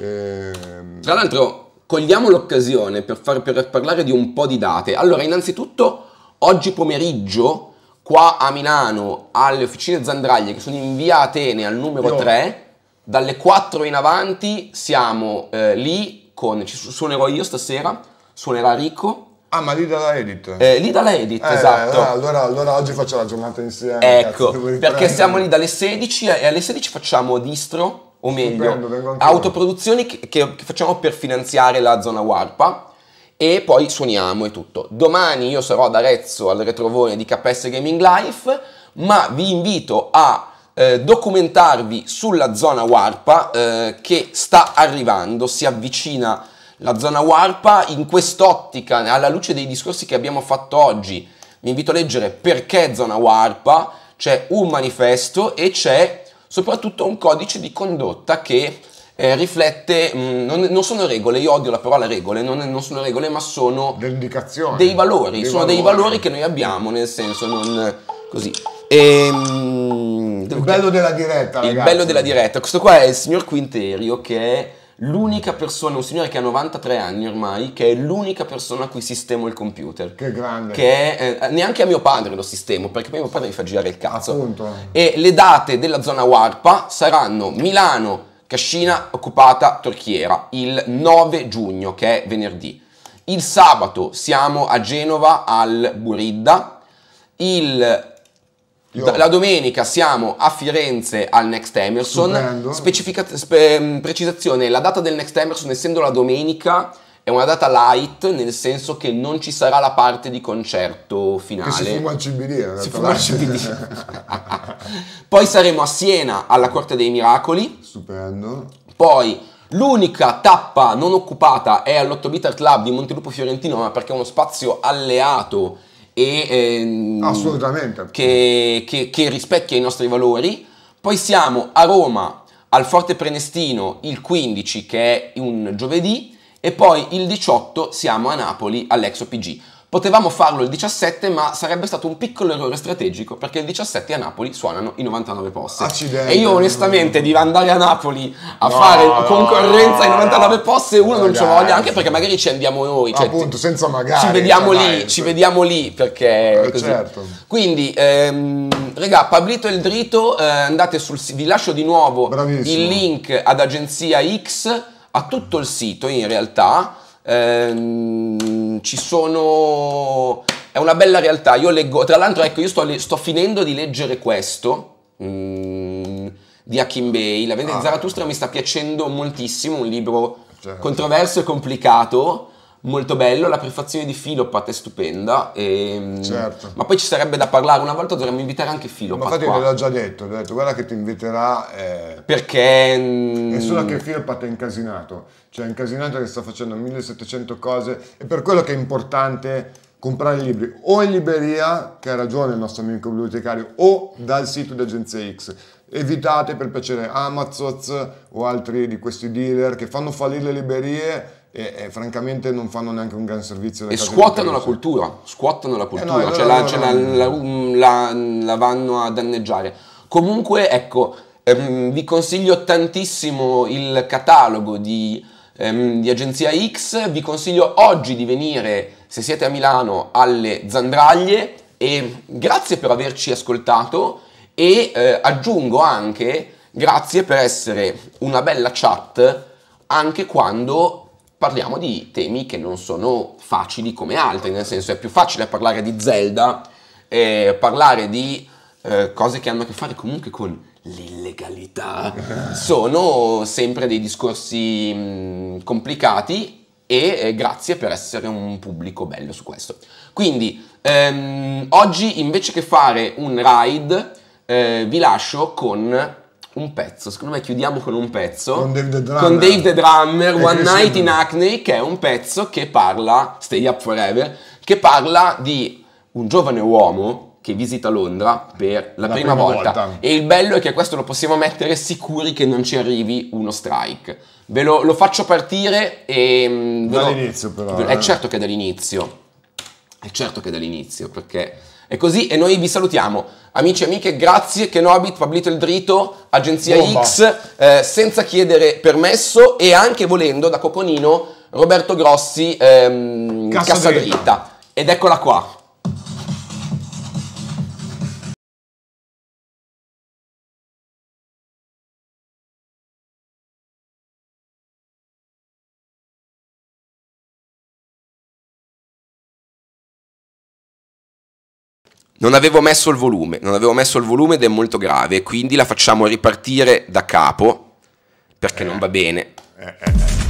ehm... Tra l'altro cogliamo l'occasione per, far, per parlare di un po' di date. Allora, innanzitutto oggi pomeriggio qua a Milano alle officine Zandraglie che sono in via Atene al numero 3 dalle 4 in avanti siamo eh, lì con ci suonerò io stasera suonerà Rico Ah, ma l'Idala Edit? Eh, L'Idala Edit, eh, esatto. Eh, allora, allora, oggi faccio la giornata insieme. Ecco, cazzo, perché siamo lì dalle 16 e alle 16 facciamo distro, o meglio, Stupendo, autoproduzioni che, che, facciamo per finanziare la zona Warpa e poi suoniamo e tutto. Domani io sarò ad Arezzo al retrovone di KS Gaming Life, ma vi invito a eh, documentarvi sulla zona Warpa eh, che sta arrivando, si avvicina la zona warpa in quest'ottica, alla luce dei discorsi che abbiamo fatto oggi. Vi invito a leggere perché zona warpa, c'è un manifesto e c'è soprattutto un codice di condotta che eh, riflette, mh, mm, non, non, sono regole, io odio la parola regole, non, non sono regole ma sono dei valori, dei sono valori. dei valori che noi abbiamo, nel senso non così. E, ehm, mh, il bello chiamare. della diretta, ragazzi. Il bello della diretta, questo qua è il signor Quinterio che è l'unica persona, un signore che ha 93 anni ormai, che è l'unica persona a cui sistemo il computer. Che grande. Che è, eh, neanche a mio padre lo sistemo, perché poi mio padre mi fa girare il cazzo. Appunto. E le date della zona Warpa saranno Milano, Cascina occupata, Torchiera, il 9 giugno, che è venerdì. Il sabato siamo a Genova al Buridda. Il la domenica siamo a Firenze al Next Emerson. Spe- ehm, precisazione, la data del Next Emerson, essendo la domenica, è una data light, nel senso che non ci sarà la parte di concerto finale. Che si fuma il CBD. Si fuma il CBD. *laughs* Poi saremo a Siena alla Corte dei Miracoli. Stupendo. Poi l'unica tappa non occupata è all'8 Bitter Club di Montelupo Fiorentino, ma perché è uno spazio alleato e, ehm, che, che, che rispecchia i nostri valori. Poi siamo a Roma al Forte Prenestino il 15 che è un giovedì e poi il 18 siamo a Napoli all'ex OPG. Potevamo farlo il 17, ma sarebbe stato un piccolo errore strategico perché il 17 a Napoli suonano i 99 posti. Accidenti. E io onestamente di andare a Napoli a no, fare no, concorrenza ai 99 posti uno non ci voglia, anche perché magari ci andiamo noi. Cioè, Appunto, senza magari. Eh, ci vediamo lì, nice. ci vediamo lì perché... Eh, certo. Quindi, ehm, regà, Pablito il Drito, eh, andate sul sito, vi lascio di nuovo Bravissimo. il link ad agenzia X, a tutto il sito in realtà ehm, ci sono... è una bella realtà, io leggo, tra l'altro ecco io sto, sto finendo di leggere questo, mm, di Hakim Bey, La vendetta ah, di Zarathustra mi sta piacendo moltissimo, un libro certo. controverso e complicato, molto bello, la prefazione di Filopat è stupenda, e, ehm, certo. ma poi ci sarebbe da parlare, una volta dovremmo invitare anche Filopat. Ma infatti te l'ho già detto, ho detto guarda che ti inviterà... Eh, perché... Mm, è solo che Filopat è incasinato, cioè è incasinato che sta facendo 1700 cose e per quello che è importante comprare libri o in libreria, che ha ragione il nostro amico bibliotecario, o dal sito di Agenzia X. Evitate per piacere Amazon o altri di questi dealer che fanno fallire le librerie e, e, francamente non fanno neanche un gran servizio. E scuotano la cultura, scuotano la cultura, eh no, cioè no, la, no, cioè la, cioè la, la, vanno a danneggiare. Comunque, ecco, ehm, vi consiglio tantissimo il catalogo di, ehm, di Agenzia X, vi consiglio oggi di venire, se siete a Milano, alle Zandraglie e grazie per averci ascoltato e eh, aggiungo anche grazie per essere una bella chat anche quando parliamo di temi che non sono facili come altri, nel senso è più facile parlare di Zelda, eh, parlare di eh, cose che hanno a che fare comunque con l'illegalità. *laughs* sono sempre dei discorsi mh, mm, complicati e eh, grazie per essere un pubblico bello su questo. Quindi ehm, oggi invece che fare un ride eh, vi lascio con un pezzo, secondo me chiudiamo con un pezzo. Con Dave the Drummer. Con Dave the Drummer, One Night in Acne, che è un pezzo che parla, Stay Up Forever, che parla di un giovane uomo che visita Londra per la, la prima, prima volta. volta. E il bello è che questo lo possiamo mettere sicuri che non ci arrivi uno strike. Ve lo, lo faccio partire e... Mm, dall'inizio però. È eh. certo che è dall'inizio. È certo che è dall'inizio perché... E così, e noi vi salutiamo. Amici e amiche, grazie Kenobit, Pablito il Drito, Agenzia Bomba. X, eh, senza chiedere permesso e anche volendo da Coconino, Roberto Grossi, ehm, Cassa, dritta. Ed eccola qua. Non avevo messo il volume, non avevo messo il volume ed è molto grave, quindi la facciamo ripartire da capo perché eh. non va bene. Eh, eh, eh.